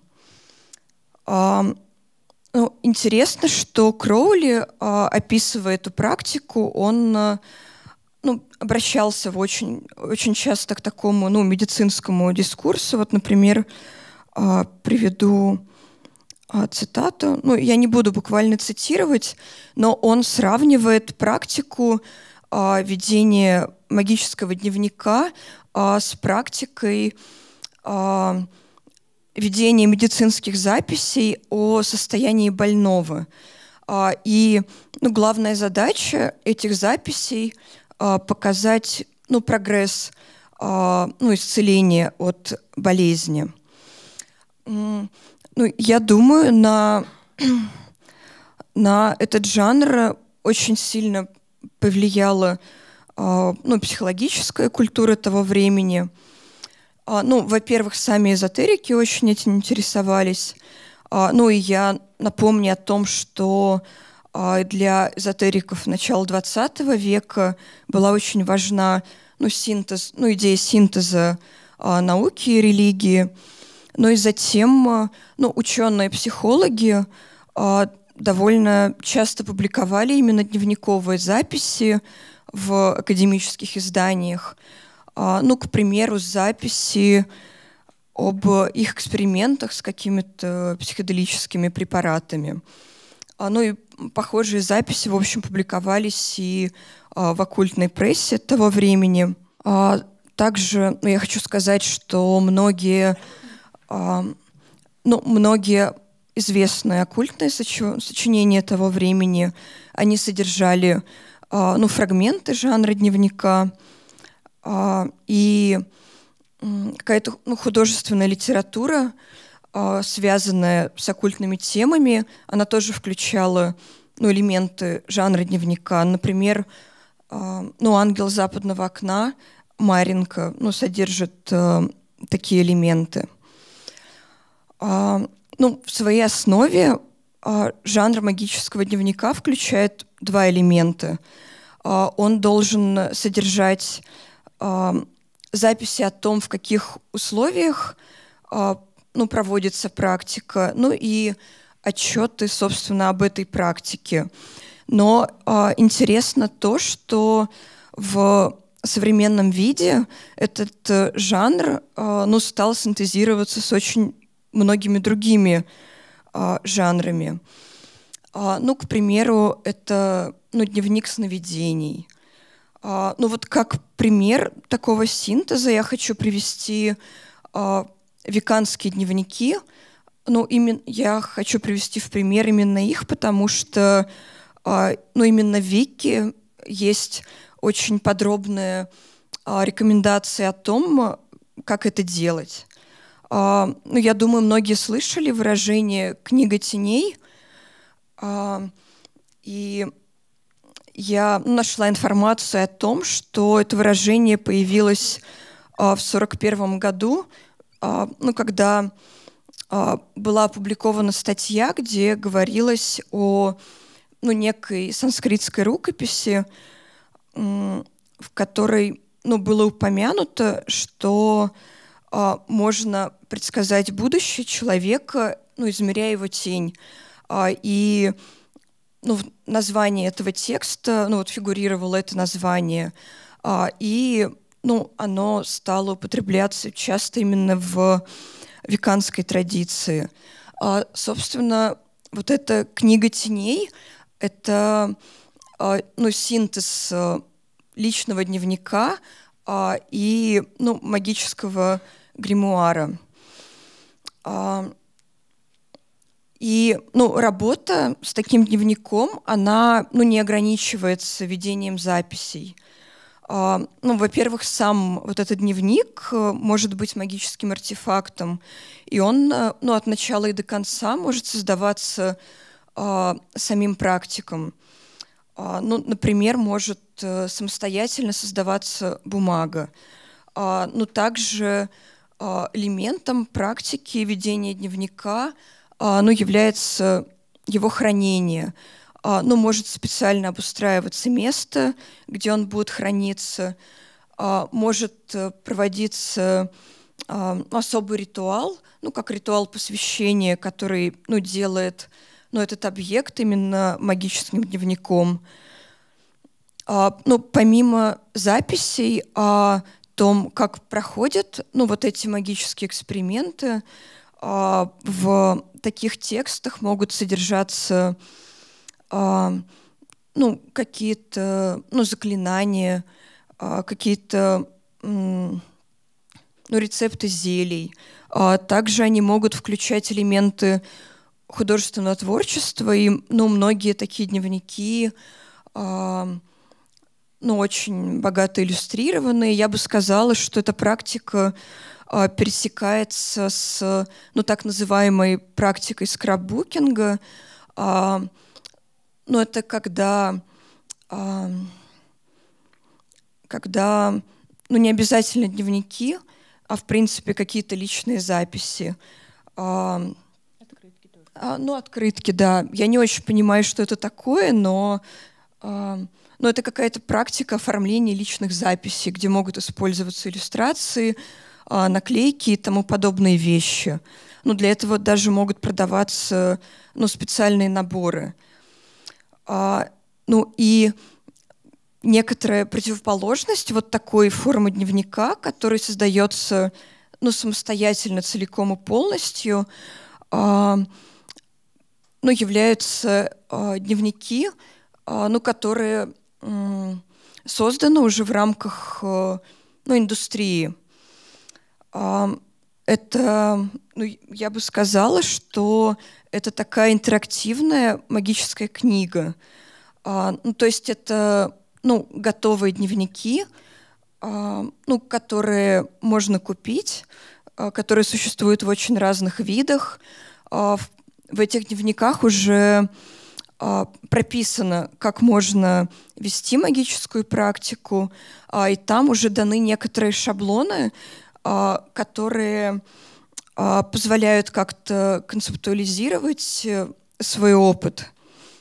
Ну, интересно, что Кроули, а, описывая эту практику, он э, ну, обращался в очень, очень часто к такому ну, медицинскому дискурсу. Вот, например, приведу а, цитату, ну, я не буду буквально цитировать, но он сравнивает практику э, ведения магического дневника э, с практикой э, ведения медицинских записей о состоянии больного. Э, и ну, главная задача этих записей э, показать ну, прогресс, э, ну, исцеление от болезни. Ну, я думаю, на, на этот жанр очень сильно повлияла а, ну, психологическая культура того времени. А, ну, во-первых, сами эзотерики очень этим интересовались. А, ну и я напомню о том, что для эзотериков начала XX века была очень важна ну, синтез, ну, идея синтеза науки и религии – ну и затем э, ну, ученые-психологи э, довольно часто публиковали именно дневниковые записи в академических изданиях. Э, ну, к примеру, записи об их экспериментах с какими-то психоделическими препаратами. Ну и похожие записи, в общем, публиковались и в оккультной прессе того времени. Также ну, я хочу сказать, что многие ну, многие известные оккультные сочинения того времени, они содержали а, ну, фрагменты жанра дневника а, и какая-то ну, художественная литература, а, связанная с оккультными темами, она тоже включала ну, элементы жанра дневника. Например, ну, «Ангел западного окна» Маринка ну, содержит э, такие элементы – а, ну, в своей основе а, жанр магического дневника включает два элемента. А, он должен содержать записи о том, в каких условиях ну, проводится практика, ну и отчеты, собственно, об этой практике. Но интересно то, что в современном виде этот э, жанр ну, стал синтезироваться с очень многими другими а, жанрами. А, ну, к примеру, это ну, дневник сновидений. А, ну вот как пример такого синтеза я хочу привести а, веканские дневники. Ну, именно я хочу привести в пример именно их, потому что а, ну, именно в Вики есть очень подробные а, рекомендации о том, как это делать. А, ну, я думаю, многие слышали выражение «книга теней», а, и я нашла информацию о том, что это выражение появилось а, в сорок первом году, ну, когда была опубликована статья, где говорилось о ну, некой санскритской рукописи, в которой ну, было упомянуто, что а, можно предсказать будущее человека, ну, измеряя его тень. А, и ну, название этого текста, ну, вот фигурировало это название, а, и, ну, оно стало употребляться часто именно в веканской традиции. Собственно, вот эта книга теней — это ну, синтез личного дневника и ну, магического гримуара. А, и ну, работа с таким дневником, она ну, не ограничивается ведением записей. А, ну, во-первых, сам вот этот дневник э, может быть магическим артефактом, и он э, ну, от начала и до конца может создаваться а, самим практиком. Ну, например, может э, самостоятельно создаваться бумага. Но ну, также а, элементом практики ведения дневника а, ну, является его хранение. А, Но ну, может специально обустраиваться место, где он будет храниться, может э, проводиться особый ритуал, ну, как ритуал посвящения, который ну, делает ну, этот объект именно магическим дневником. Но ну, помимо записей, том, как проходят ну, вот эти магические эксперименты. А, в таких текстах могут содержаться а, ну, какие-то ну, заклинания, а, какие-то ну, рецепты зелий. Также они могут включать элементы художественного творчества, и ну, многие такие дневники, ну, очень богато иллюстрированные. Я бы сказала, что эта практика э, пересекается с ну, так называемой практикой скраббукинга. Э, ну, это когда, э, когда ну, не обязательно дневники, а в принципе какие-то личные записи. Э, открытки тоже. Э, ну, открытки, да. Я не очень понимаю, что это такое, но... Э, но это какая-то практика оформления личных записей, где могут использоваться иллюстрации, а, наклейки и тому подобные вещи. Ну, для этого даже могут продаваться ну, специальные наборы. А, ну и некоторая противоположность вот такой формы дневника, который создается ну, самостоятельно, целиком и полностью, а, ну, являются а, дневники, ну, которые создано уже в рамках э, ну, индустрии. Это, ну, я бы сказала, что это такая интерактивная магическая книга. А, ну, то есть это ну, готовые дневники, а, ну, которые можно купить, а, которые существуют в очень разных видах. В этих дневниках уже а, прописано, как можно вести магическую практику, а, и там уже даны некоторые шаблоны, а, которые позволяют как-то концептуализировать э, свой опыт.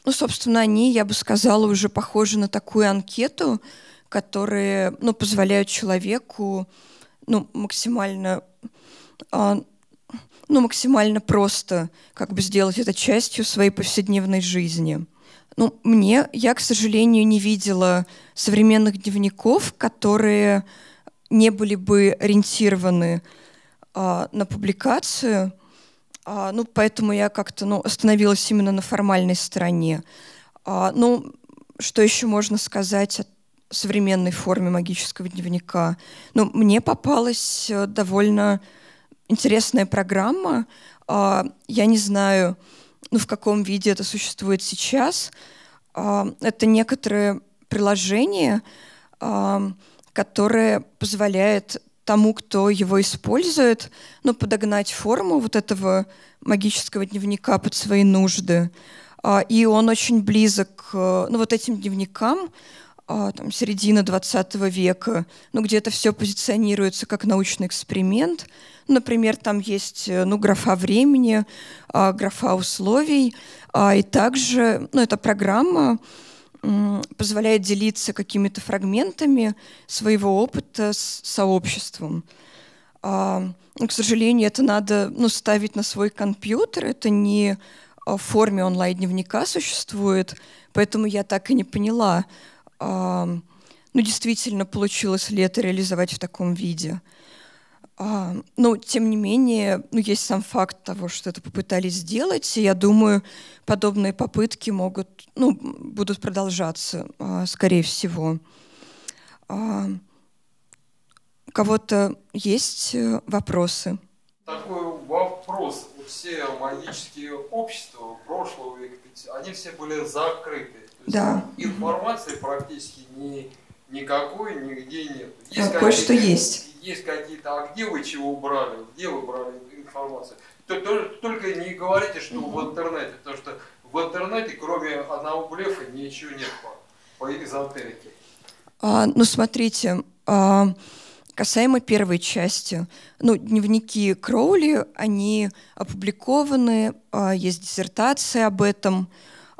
Ну, собственно, они, я бы сказала, уже похожи на такую анкету, которые ну, позволяют человеку ну, максимально ну, максимально просто как бы сделать это частью своей повседневной жизни. Ну, мне, я, к сожалению, не видела современных дневников, которые не были бы ориентированы а, на публикацию, а, ну, поэтому я как-то ну, остановилась именно на формальной стороне. А, ну, что еще можно сказать о современной форме магического дневника? Ну, мне попалась э, довольно интересная программа. А, я не знаю, ну, в каком виде это существует сейчас. А, это некоторые приложения, а, которое позволяет тому, кто его использует, ну, подогнать форму вот этого магического дневника под свои нужды. И он очень близок ну, вот этим дневникам, а, там, середина 20 века, ну, где это все позиционируется как научный эксперимент. Например, там есть э, ну, графа времени, а, графа условий, а, и также ну, эта программа позволяет делиться какими-то фрагментами своего опыта с сообществом. Ну, к сожалению, это надо ну, ставить на свой компьютер, это не в форме онлайн-дневника существует, поэтому я так и не поняла, ну, действительно получилось ли это реализовать в таком виде. Но, тем не менее, ну, есть сам факт того, что это попытались сделать, и я думаю, подобные попытки могут, ну, будут продолжаться, а, скорее всего. У кого-то есть э, вопросы? Такой вопрос. Все магические общества прошлого века, они все были закрыты да. информации практически ни, никакой нигде нет. Есть да, кое-что есть. Есть какие-то, а где вы чего убрали, где вы брали информацию. Только, только не говорите, что угу. в интернете, потому что в интернете кроме одного блефа ничего нет по, по эзотерике. А, ну, смотрите, а, касаемо первой части, ну, дневники Кроули, они опубликованы, а, есть диссертация об этом,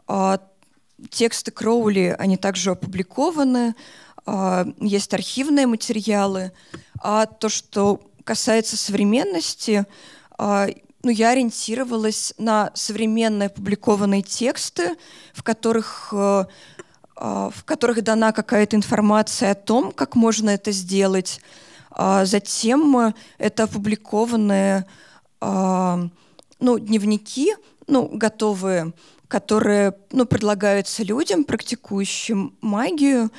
а, Тексты Кроули, они также опубликованы, а, есть архивные материалы. А то, что касается современности, а, ну, я ориентировалась на современные опубликованные тексты, в которых э, а, в которых дана какая-то информация о том, как можно это сделать. Затем э, это опубликованные ну, дневники, ну, готовые, которые ну, предлагаются людям, практикующим магию,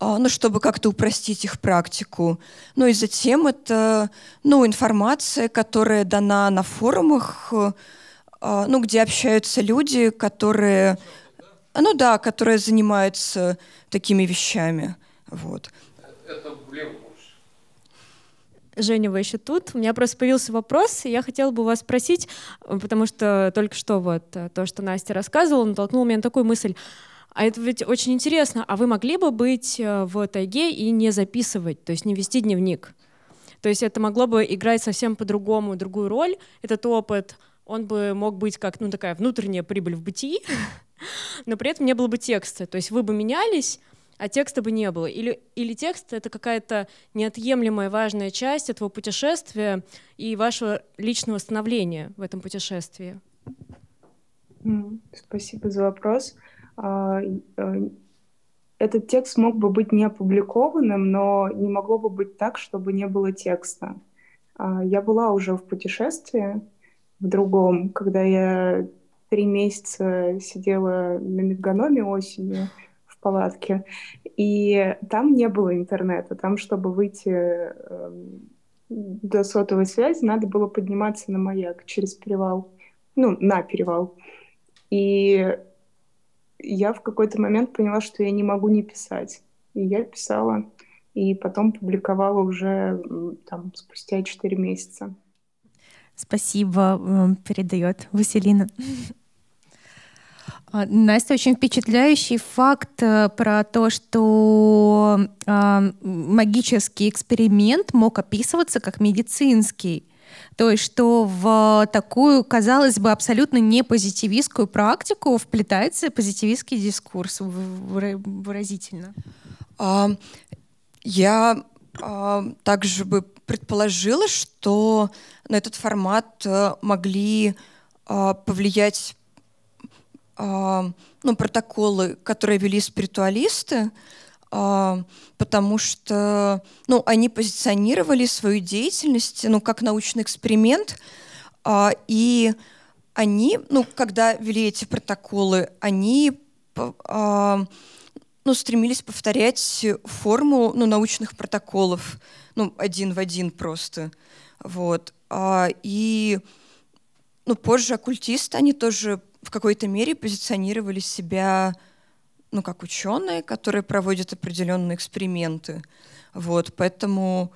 а, ну, чтобы как-то упростить их практику. Ну и затем это ну, информация, которая дана на форумах, а, ну, где общаются люди, которые, ну да, которые занимаются такими вещами. Вот. Это влево Женя, вы еще тут. У меня просто появился вопрос, и я хотела бы вас спросить, э, потому что только что вот э, то, что Настя рассказывала, натолкнуло меня на такую мысль. А это ведь очень интересно. А вы могли бы быть э, в тайге и не записывать, то есть не вести дневник? То есть это могло бы играть совсем по-другому, другую роль, этот опыт. Он бы мог быть как, ну, такая внутренняя прибыль в бытии, но при этом не было бы текста. То есть вы бы менялись, а текста бы не было. Или, или текст — это какая-то неотъемлемая важная часть этого путешествия и вашего личного становления в этом путешествии. Спасибо за вопрос. А, а, этот текст мог бы быть не опубликованным, но не могло бы быть так, чтобы не было текста. А, я была уже в путешествии в другом, когда я три месяца сидела на Медгономе осенью, палатке. И там не было интернета. Там, чтобы выйти эм, до сотовой связи, надо было подниматься на маяк через перевал. Ну, на перевал. И я в какой-то момент поняла, что я не могу не писать. И я писала, и потом публиковала уже там спустя 4 месяца. Спасибо, эм, передает Василина. А, Настя, очень впечатляющий факт э, про то, что э, магический эксперимент мог описываться как медицинский. То есть, что в такую, казалось бы, абсолютно не позитивистскую практику вплетается позитивистский дискурс выразительно. А, я а, также бы предположила, что на этот формат э, могли а, повлиять ну, протоколы, которые вели спиритуалисты, потому что ну, они позиционировали свою деятельность ну, как научный эксперимент, а, и они, ну, когда вели эти протоколы, они ну, стремились повторять форму ну, научных протоколов, ну, один в один просто. Вот. А, и ну, позже оккультисты, они тоже в какой-то мере позиционировали себя ну, как ученые, которые проводят определенные эксперименты. Вот, поэтому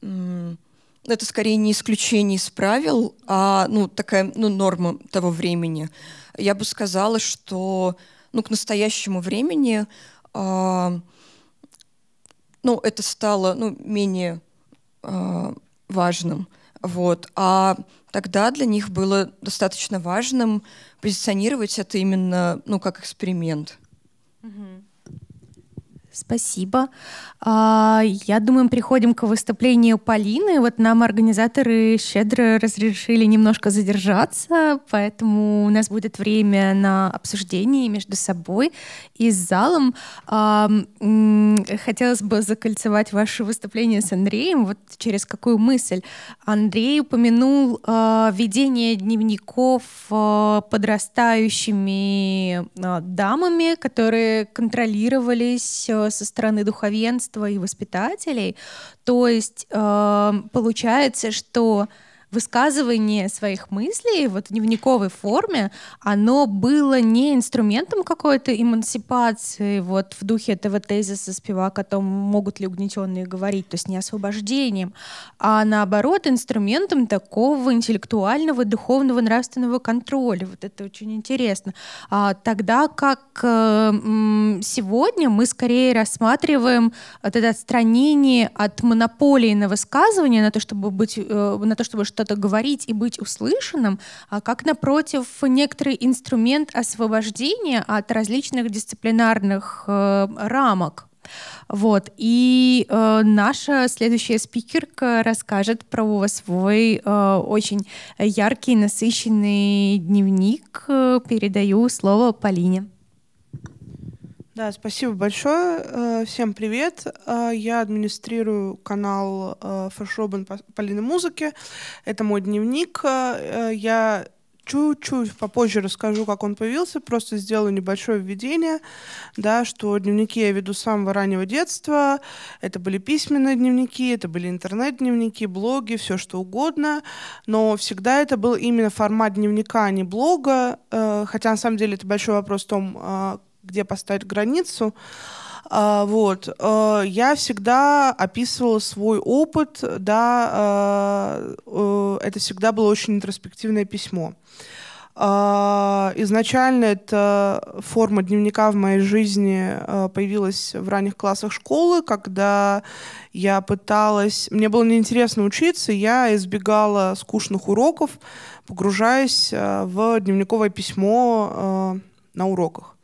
это скорее не исключение из правил, а ну, такая ну, норма того времени. Я бы сказала, что ну, к настоящему времени э, ну, это стало ну, менее э, важным. Вот. А тогда для них было достаточно важным позиционировать это именно ну, как эксперимент. Угу. Спасибо. А, я думаю, мы приходим к выступлению Полины. Вот нам организаторы щедро разрешили немножко задержаться, поэтому у нас будет время на обсуждение между собой и с залом. А, хотелось бы закольцевать ваше выступление с Андреем. Вот через какую мысль? Андрей упомянул а, ведение дневников подрастающими дамами, которые контролировались со стороны духовенства и воспитателей. То есть э, получается, что высказывание своих мыслей вот в дневниковой форме, оно было не инструментом какой-то эмансипации, вот в духе этого тезиса спивак о том, могут ли угнетенные говорить, то есть не освобождением, а наоборот инструментом такого интеллектуального, духовного, нравственного контроля. Вот это очень интересно. А, тогда как э, сегодня мы скорее рассматриваем вот это отстранение от монополии на высказывание, на то, чтобы быть, э, на то, чтобы что-то говорить и быть услышанным, а как, напротив, некоторый инструмент освобождения от различных дисциплинарных э, рамок. Вот. И э, наша следующая спикерка расскажет про свой э, очень яркий, насыщенный дневник. Передаю слово Полине. Да, спасибо большое. Э, всем привет. Э, я администрирую канал э, Fresh Robin Полины Музыки. Это мой дневник. Я чуть-чуть попозже расскажу, как он появился, просто сделаю небольшое введение, да, что дневники я веду с самого раннего детства, это были письменные дневники, это были интернет-дневники, блоги, все что угодно, но всегда это был именно формат дневника, а не блога, хотя на самом деле это большой вопрос в том, где поставить границу. А, вот. Э, я всегда описывала свой опыт, да, э, э, это всегда было очень интроспективное письмо. А, изначально эта форма дневника в моей жизни появилась в ранних классах школы, когда я пыталась... Мне было неинтересно учиться, я избегала скучных уроков, погружаясь в дневниковое письмо на уроках.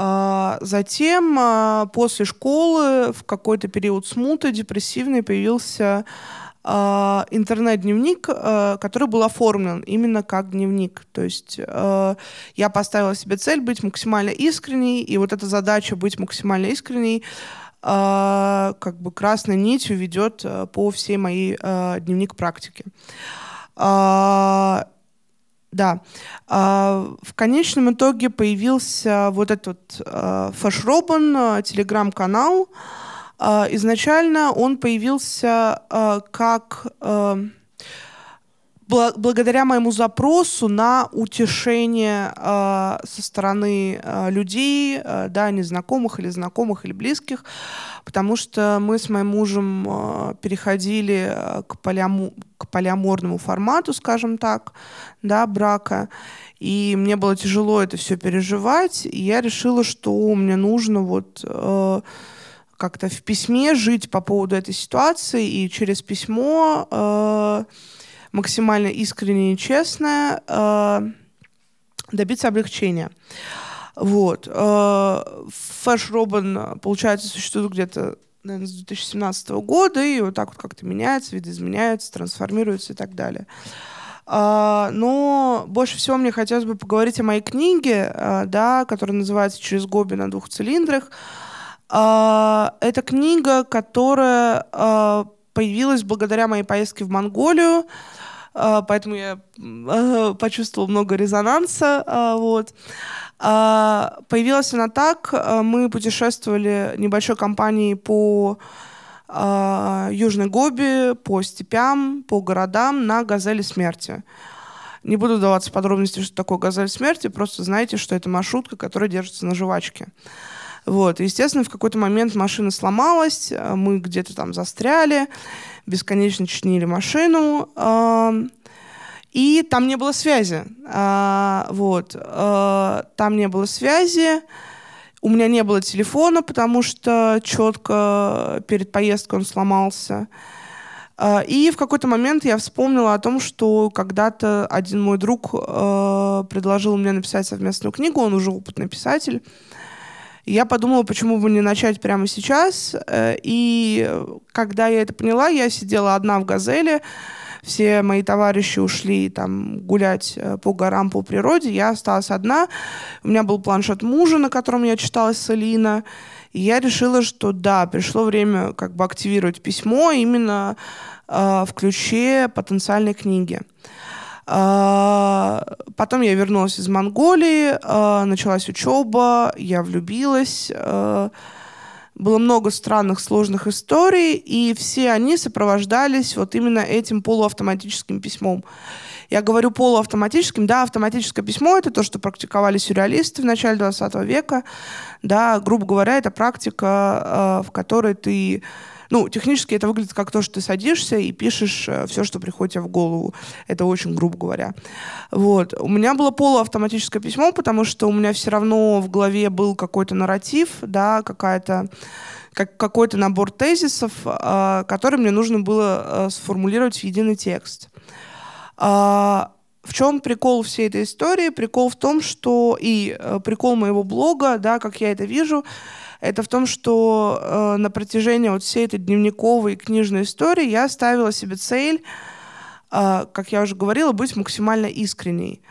А затем а, после школы в какой-то период смуты депрессивный появился а, интернет-дневник, который был оформлен именно как дневник. То есть я поставила себе цель быть максимально искренней, и вот эта задача быть максимально искренней как бы красной нитью ведет по всей моей дневник практике да. А, в конечном итоге появился вот этот э, Фашробан, э, телеграм-канал. А, изначально он появился э, как благодаря моему запросу на утешение э, со стороны э, людей, э, да, незнакомых или знакомых или близких, потому что мы с моим мужем э, переходили э, к, полиаму, к полиаморному формату, скажем так, да, брака, и мне было тяжело это все переживать, и я решила, что мне нужно вот э, как-то в письме жить по поводу этой ситуации и через письмо э, максимально искренняя и честная э, добиться облегчения. Вот. Э, Фэш Робин, э, получается, существует где-то наверное, с 2017 года, и вот так вот как-то меняется, видоизменяется, трансформируется и так далее. А, но больше всего мне хотелось бы поговорить о моей книге, э, да, которая называется «Через Гоби на двух цилиндрах». А, это книга, которая появилась благодаря моей поездке в Монголию, а, поэтому я почувствовала много резонанса. А, вот. А, появилась она так, мы путешествовали небольшой компанией по Южной Гоби, по степям, по городам на «Газели смерти». Не буду вдаваться в подробности, что такое «Газель смерти», просто знаете, что это маршрутка, которая держится на жвачке. Вот. естественно, в какой-то момент машина сломалась, э, мы где-то там застряли, бесконечно чинили машину. И там не было связи. А, вот. А, там не было связи. У меня не было телефона, потому что четко перед поездкой он сломался. А, и в какой-то момент я вспомнила о том, что когда-то один мой друг э, предложил мне написать совместную книгу, он уже опытный писатель я подумала, почему бы не начать прямо сейчас. Э, и э, когда я это поняла, я сидела одна в «Газели», все мои товарищи ушли там гулять э, по горам, по природе, я осталась одна. У меня был планшет мужа, на котором я читала Селина. И я решила, что да, пришло время как бы активировать письмо именно э, в ключе потенциальной книги. А, потом я вернулась из Монголии, а, началась учеба, я влюбилась. А. Было много странных, сложных историй, и все они сопровождались вот именно этим полуавтоматическим письмом. Я говорю полуавтоматическим, да, автоматическое письмо — это то, что практиковали сюрреалисты в начале 20 века, да, грубо говоря, это практика, в которой ты ну, технически это выглядит как то, что ты садишься и пишешь э, все, что приходит тебе в голову. Это очень грубо говоря. Вот. У меня было полуавтоматическое письмо, потому что у меня все равно в голове был какой-то нарратив, да, какая-то как какой-то набор тезисов, э, который мне нужно было э, сформулировать в единый текст. Э, в чем прикол всей этой истории? Прикол в том, что и э, прикол моего блога, да, как я это вижу, это в том, что э, на протяжении вот всей этой дневниковой и книжной истории я ставила себе цель, э, как я уже говорила, быть максимально искренней.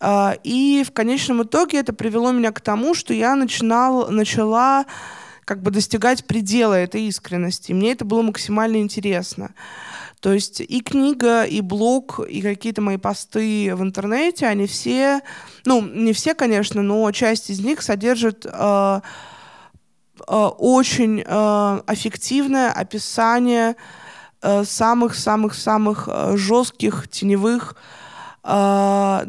Э, и в конечном итоге это привело меня к тому, что я начинал, начала как бы достигать предела этой искренности. мне это было максимально интересно. То есть и книга, и блог, и какие-то мои посты в интернете, они все, ну, не все, конечно, но часть из них содержит э, Э, очень эффективное описание самых-самых-самых э, э, жестких теневых да,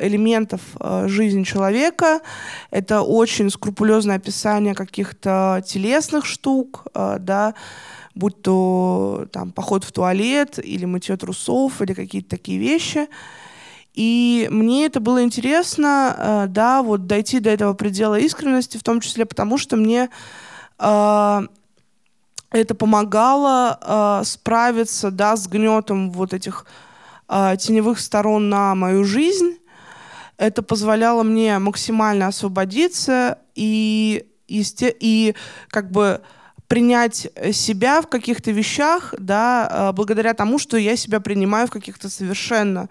элементов жизни человека. Это очень скрупулезное описание каких-то телесных штук, да, будь то там поход в туалет или мытье трусов или какие-то такие вещи. И мне это было интересно, э, да, вот дойти до этого предела искренности, в том числе потому, что мне э, это помогало э, справиться, да, с гнетом вот этих теневых сторон на мою жизнь. Это позволяло мне максимально освободиться и, есте- и как бы принять себя в каких-то вещах, да, благодаря тому, что я себя принимаю в каких-то совершенно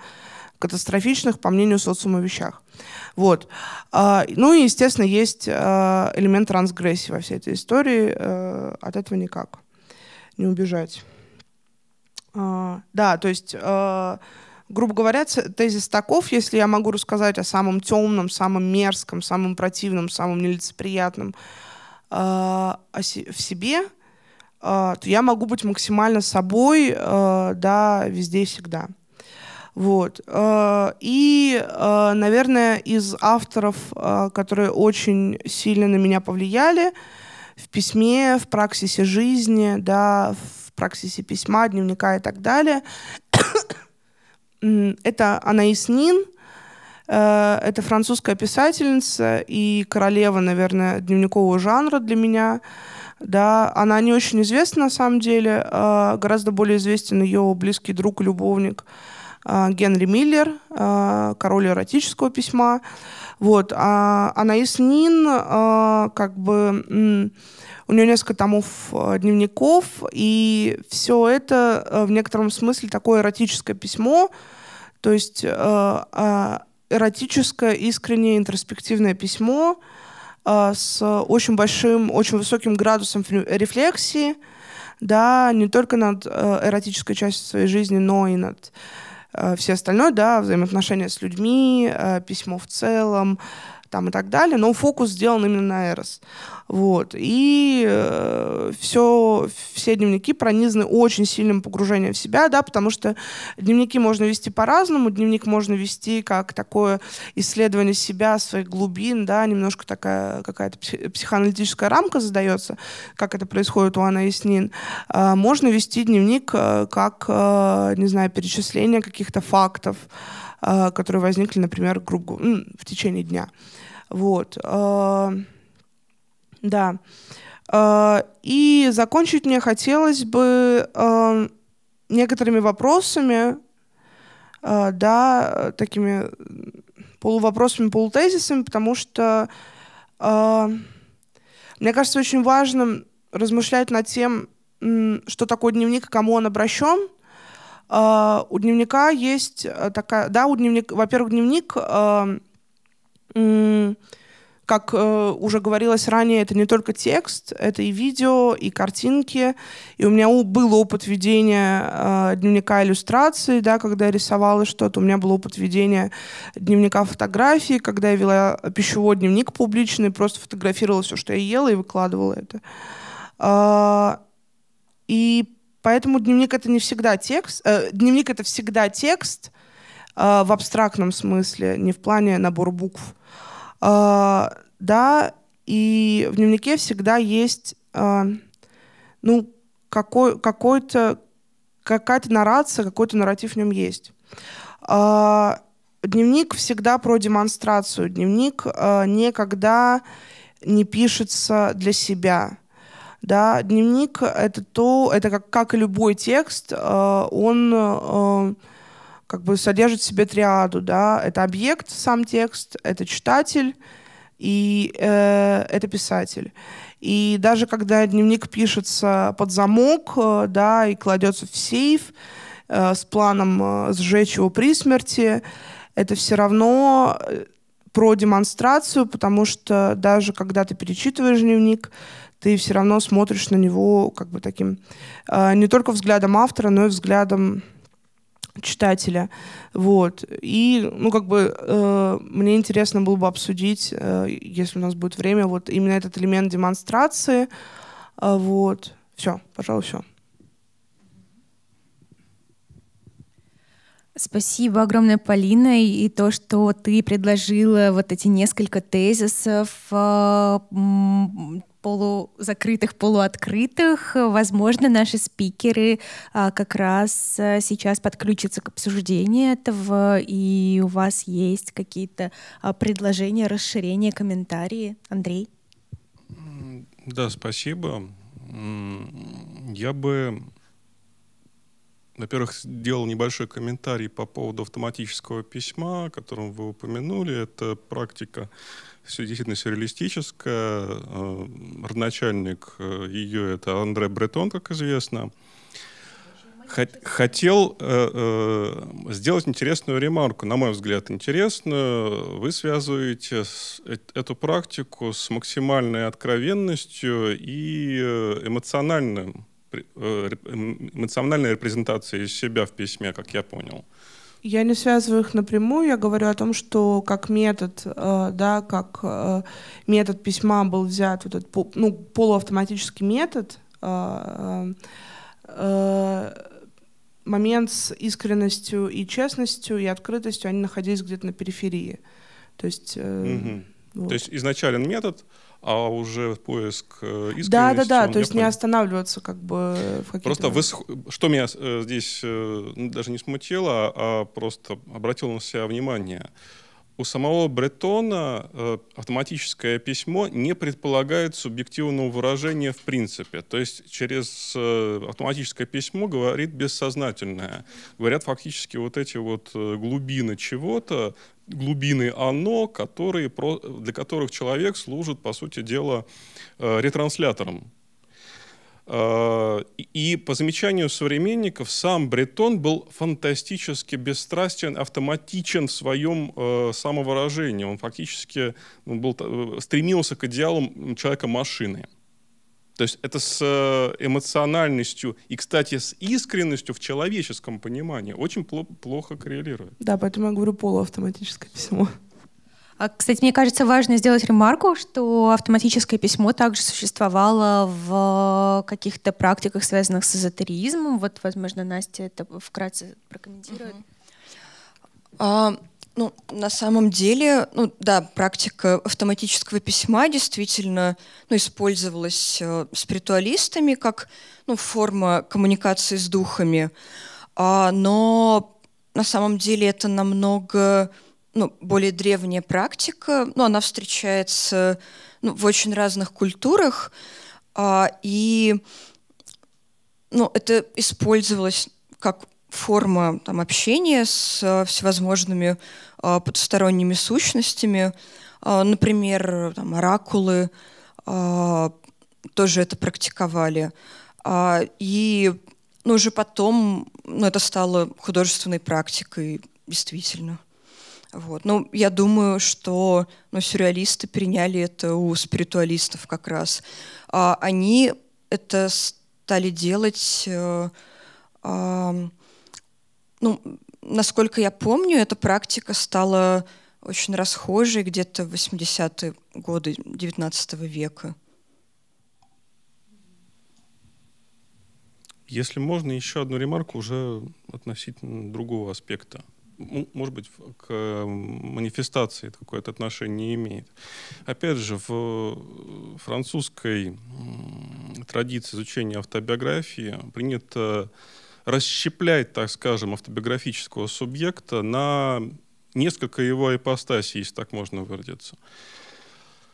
катастрофичных, по мнению социума, вещах. Вот. А, ну и, естественно, есть а, элемент трансгрессии во всей этой истории. Э, от этого никак не убежать. А, да, то есть, грубо говоря, тезис таков, если я могу рассказать о самом темном, самом мерзком, самом противном, самом нелицеприятном в себе, то я могу быть максимально собой, да, везде и всегда. Вот. Э, и, э, наверное, из авторов, э, которые очень сильно на меня повлияли, в письме, в праксисе жизни, да, в праксисе письма, дневника и так далее. Это Анаис Нин, это французская писательница и королева, наверное, дневникового жанра для меня. Да, она не очень известна на самом деле, гораздо более известен ее близкий друг и любовник. А, Генри Миллер, а, король эротического письма. Вот. А Анаис Нин, а, как бы, у нее несколько томов дневников, и все это в некотором смысле такое эротическое письмо, то есть эротическое, искреннее, интроспективное письмо с очень большим, очень высоким градусом рефлексии, да, не только над эротической частью своей жизни, но и над все остальное, да, взаимоотношения с людьми, э, письмо в целом, там и так далее, но фокус сделан именно на Эрос. Вот. И э, все, все дневники пронизаны очень сильным погружением в себя, да, потому что дневники можно вести по-разному, дневник можно вести как такое исследование себя, своих глубин, да, немножко такая какая-то психоаналитическая рамка задается, как это происходит у Анны Яснин. Э, можно вести дневник э, как, э, не знаю, перечисление каких-то фактов, э, которые возникли, например, грубо в течение дня. Вот. Э, да. Э, и закончить мне хотелось бы э, некоторыми вопросами, да, такими полувопросами, полутезисами, потому что мне кажется очень важным размышлять над тем, что такое дневник и кому он обращен. У дневника есть такая, да, у дневника, во-первых, дневник как э, уже говорилось ранее, это не только текст, это и видео, и картинки. И у меня у, был опыт ведения э, дневника иллюстрации, да, когда я рисовала что-то. У меня был опыт ведения дневника фотографии, когда я вела пищевой дневник публичный, просто фотографировала все, что я ела, и выкладывала это. Э, и поэтому дневник это не всегда текст. Э, дневник это всегда текст, Э, в абстрактном смысле, не в плане набор букв. Э, да, и в дневнике всегда есть э, ну, какой, какой-то, какая-то нарация, какой-то нарратив в нем есть. дневник всегда про демонстрацию. Дневник никогда не пишется для себя. Да, дневник это то, это как, как и любой текст, он как бы содержит в себе триаду, да, это объект, сам текст, это читатель и э, это писатель. И даже когда дневник пишется под замок, э, да, и кладется в сейф э, с планом э, сжечь его при смерти, это все равно э, про демонстрацию, потому что даже когда ты перечитываешь дневник, ты все равно смотришь на него как бы таким э, не только взглядом автора, но и взглядом читателя. Вот. И, ну, как бы, э, мне интересно было бы обсудить, э, если у нас будет время, вот именно этот элемент демонстрации. Э, вот. Все, пожалуй, все. Спасибо огромное, Полина, и то, что ты предложила вот эти несколько тезисов, э, полузакрытых, полуоткрытых. Возможно, наши спикеры а, как раз э, сейчас подключатся к обсуждению этого, и у вас есть какие-то а, предложения, расширения, комментарии. Андрей? Да, спасибо. Я бы во-первых, сделал небольшой комментарий по поводу автоматического письма, о котором вы упомянули. Это практика все действительно сюрреалистическая. Э, родоначальник э, ее — это Андре Бретон, как известно. Хотел э, э, сделать интересную ремарку, на мой взгляд, интересно, Вы связываете э, эту практику с максимальной откровенностью и эмоциональным Э, эмоциональной репрезентации себя в письме, как я понял. Я не связываю их напрямую, я говорю о том, что как метод, э, да, как э, метод письма был взят вот этот ну, полуавтоматический метод, момент с искренностью и честностью и открытостью, они находились где-то на периферии. То есть, э, угу. вот. То есть изначален метод, а уже поиск э, искренности. Да, да, да, то есть не останавливаться как бы в каких-то... Просто высх... что меня э, здесь э, ну, даже не смутило, а просто обратил на себя внимание. У самого Бретона автоматическое письмо не предполагает субъективного выражения в принципе. То есть через автоматическое письмо говорит бессознательное. Говорят фактически вот эти вот глубины чего-то, глубины «оно», которые, для которых человек служит, по сути дела, э, ретранслятором. Э, и по замечанию современников, сам Бретон был фантастически бесстрастен, автоматичен в своем э, самовыражении. Он фактически ну, был, э, стремился к идеалам человека-машины. То есть это с э, эмоциональностью и, кстати, с искренностью в человеческом понимании очень плохо коррелирует. Да, поэтому я говорю полуавтоматическое письмо. А Кстати, мне кажется, важно сделать ремарку, что автоматическое письмо также существовало в э, каких-то практиках, связанных с эзотеризмом. Вот, возможно, Настя это вкратце прокомментирует. Uh -huh. А, ну, на самом деле, ну да, практика автоматического письма действительно ну, использовалась э, спиритуалистами как ну, форма коммуникации с духами. А, но на самом деле это намного ну, более древняя практика. Ну, она встречается ну, в очень разных культурах. А, и ну, это использовалось как форма там, общения с э, всевозможными э, подсторонними сущностями. Э, например, там, оракулы тоже это практиковали. А, и ну, уже потом ну, это стало художественной практикой, действительно. Вот. Ну, я думаю, что ну, сюрреалисты переняли это у спиритуалистов как раз. А они это стали делать ну, насколько я помню, эта практика стала очень расхожей где-то в 80-е годы XIX века. Если можно, еще одну ремарку уже относительно другого аспекта. Может быть, к эм, манифестации какое-то отношение не имеет. Опять же, в э, французской традиции изучения автобиографии принято расщеплять, так скажем, автобиографического субъекта на несколько его ипостасей, если так можно выразиться.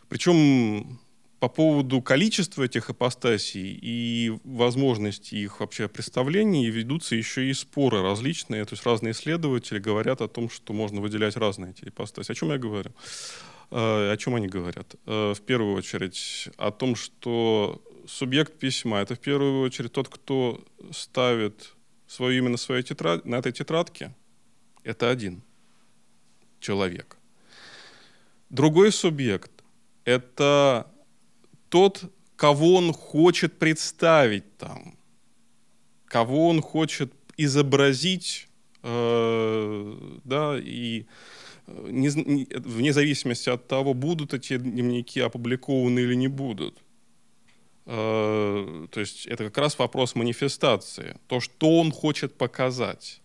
Причем по поводу количества этих ипостасей и возможности их вообще представления ведутся еще и споры различные. То есть разные исследователи говорят о том, что можно выделять разные эти ипостаси. О чем я говорю? Э, о чем они говорят? Э, в первую очередь о том, что субъект письма — это в первую очередь тот, кто ставит свою именно свою тетрадь, на этой тетрадке, это один человек. Другой субъект – это тот, кого он хочет представить там, кого он хочет изобразить, э, да, и э, не, не, э, вне зависимости от того, будут эти дневники опубликованы или не будут – Э, то есть это как раз вопрос манифестации, то, что он хочет показать.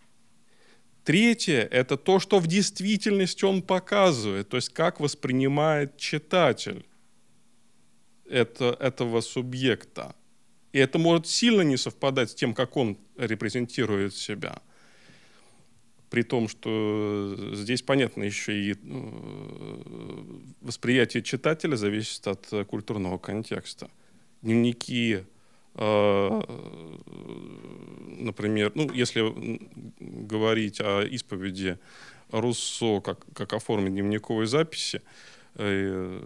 Третье – это то, что в действительности он показывает, то есть как воспринимает читатель это, этого субъекта. И это может сильно не совпадать с тем, как он репрезентирует себя. При том, что здесь, понятно, еще и э, восприятие читателя зависит от культурного контекста – дневники, а, например, ну, если говорить о исповеди Руссо, как, как о форме дневниковой записи, э,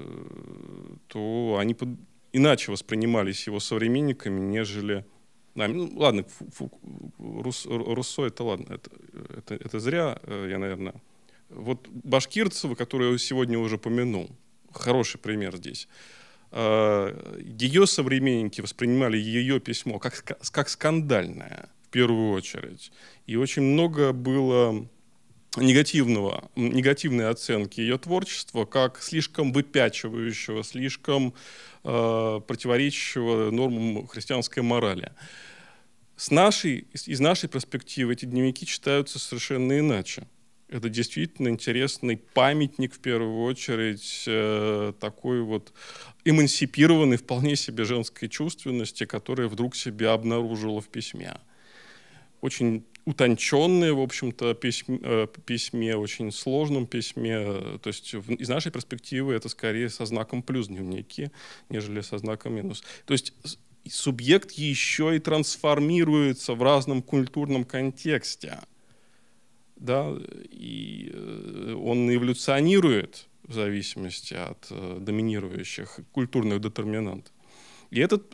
то они под, иначе воспринимались его современниками, нежели нами. Ну, ладно, фу, фу, Рус, Руссо это ладно, это, это, это зря, э, я, наверное. Вот Башкирцева, которую я сегодня уже помянул, хороший пример здесь. А, ее современники воспринимали ее письмо как, как скандальное в первую очередь. И очень много было негативного, негативной оценки ее творчества как слишком выпячивающего, слишком э, противоречащего нормам христианской морали. С нашей, из нашей перспективы эти дневники читаются совершенно иначе это действительно интересный памятник, в первую очередь, э, такой вот эмансипированный вполне себе женской чувственности, которая вдруг себя обнаружила в письме. Очень утонченное, в общем-то, письме, э, письме, очень сложном письме. То есть в, из нашей перспективы это скорее со знаком плюс дневники, нежели со знаком минус. То есть субъект еще и трансформируется в разном культурном контексте – да, и э, он эволюционирует в зависимости от э, доминирующих культурных детерминантов. И этот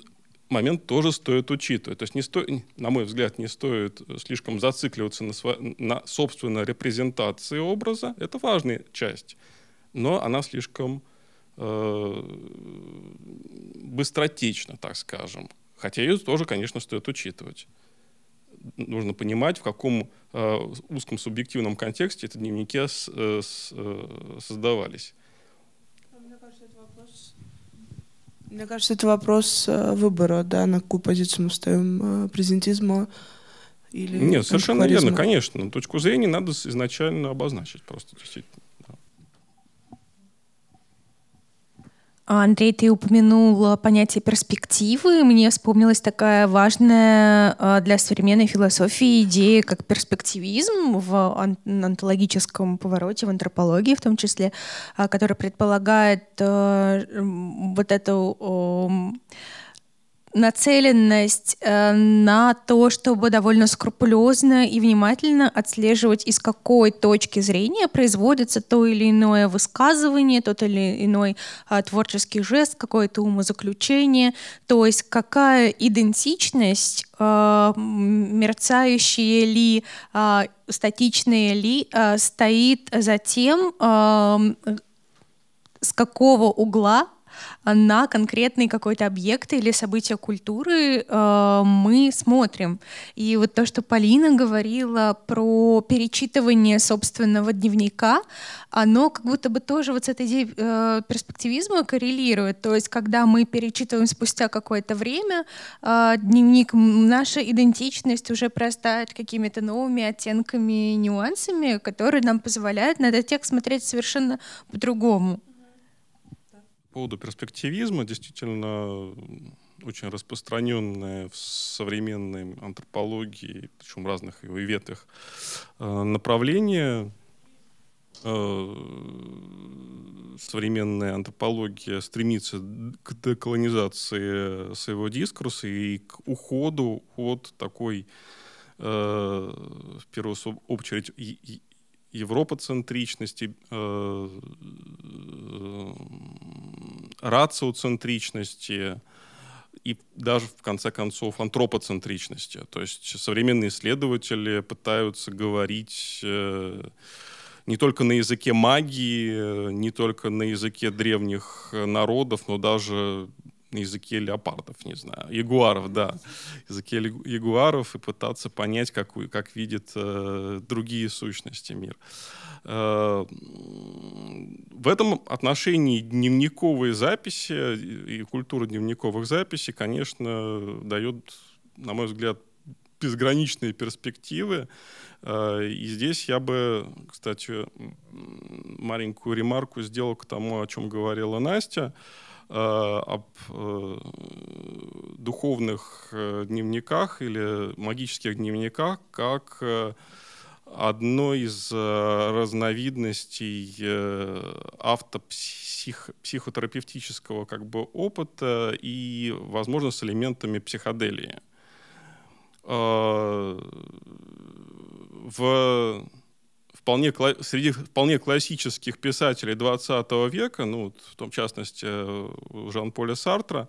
момент тоже стоит учитывать. То есть, не сто... на мой взгляд, не стоит слишком зацикливаться на, сво... на собственной репрезентации образа. Это важная часть, но она слишком э... быстротечна, так скажем. Хотя ее тоже, конечно, стоит учитывать нужно понимать, в каком э, узком субъективном контексте эти дневники с, э, с, э, создавались. А мне кажется, это вопрос, Мне кажется, это вопрос э, выбора, да, на какую позицию мы ставим презентизма или Нет, совершенно верно, конечно. Точку зрения надо изначально обозначить просто, действительно. Андрей, ты упомянул понятие перспективы. Мне вспомнилась такая важная а, для современной философии идея, как перспективизм в ан повороте, в антропологии в том числе, а, которая предполагает а, вот эту нацеленность э, на то, чтобы довольно скрупулезно и внимательно отслеживать, из какой точки зрения производится то или иное высказывание, тот или иной э, творческий жест, какое-то умозаключение, то есть какая идентичность э, мерцающие ли, э, статичные ли, э, стоит за тем, э, с какого угла на конкретный какой-то объект или событие культуры э, мы смотрим. И вот то, что Полина говорила про перечитывание собственного дневника, оно как будто бы тоже вот с этой идеей э, перспективизма коррелирует. То есть, когда мы перечитываем спустя какое-то время э, дневник, наша идентичность уже простает какими-то новыми оттенками нюансами, которые нам позволяют на этот текст смотреть совершенно по-другому поводу перспективизма действительно очень распространенное в современной антропологии, причем в разных его ветвях э, направление. Э, современная антропология стремится к деколонизации своего дискурса и к уходу от такой э, в первую очередь европоцентричности, э, рациоцентричности и даже, в конце концов, антропоцентричности. То есть современные исследователи пытаются говорить... Э, не только на языке магии, э, не только на языке древних народов, но даже на языке леопардов, не знаю, ягуаров, да, языке ягуаров и пытаться понять, как, как видят э, другие сущности мир. Э, в этом отношении дневниковые записи и культура дневниковых записей, конечно, дает, на мой взгляд, безграничные перспективы. Э, и здесь я бы, кстати, маленькую ремарку сделал к тому, о чем говорила Настя. Э, об э, духовных э, дневниках или магических дневниках как одной из разновидностей автопсихотерапевтического как бы опыта и, возможно, с элементами психоделии. В вполне, среди вполне классических писателей 20 века, ну, в том частности э, Жан-Поля Сартра,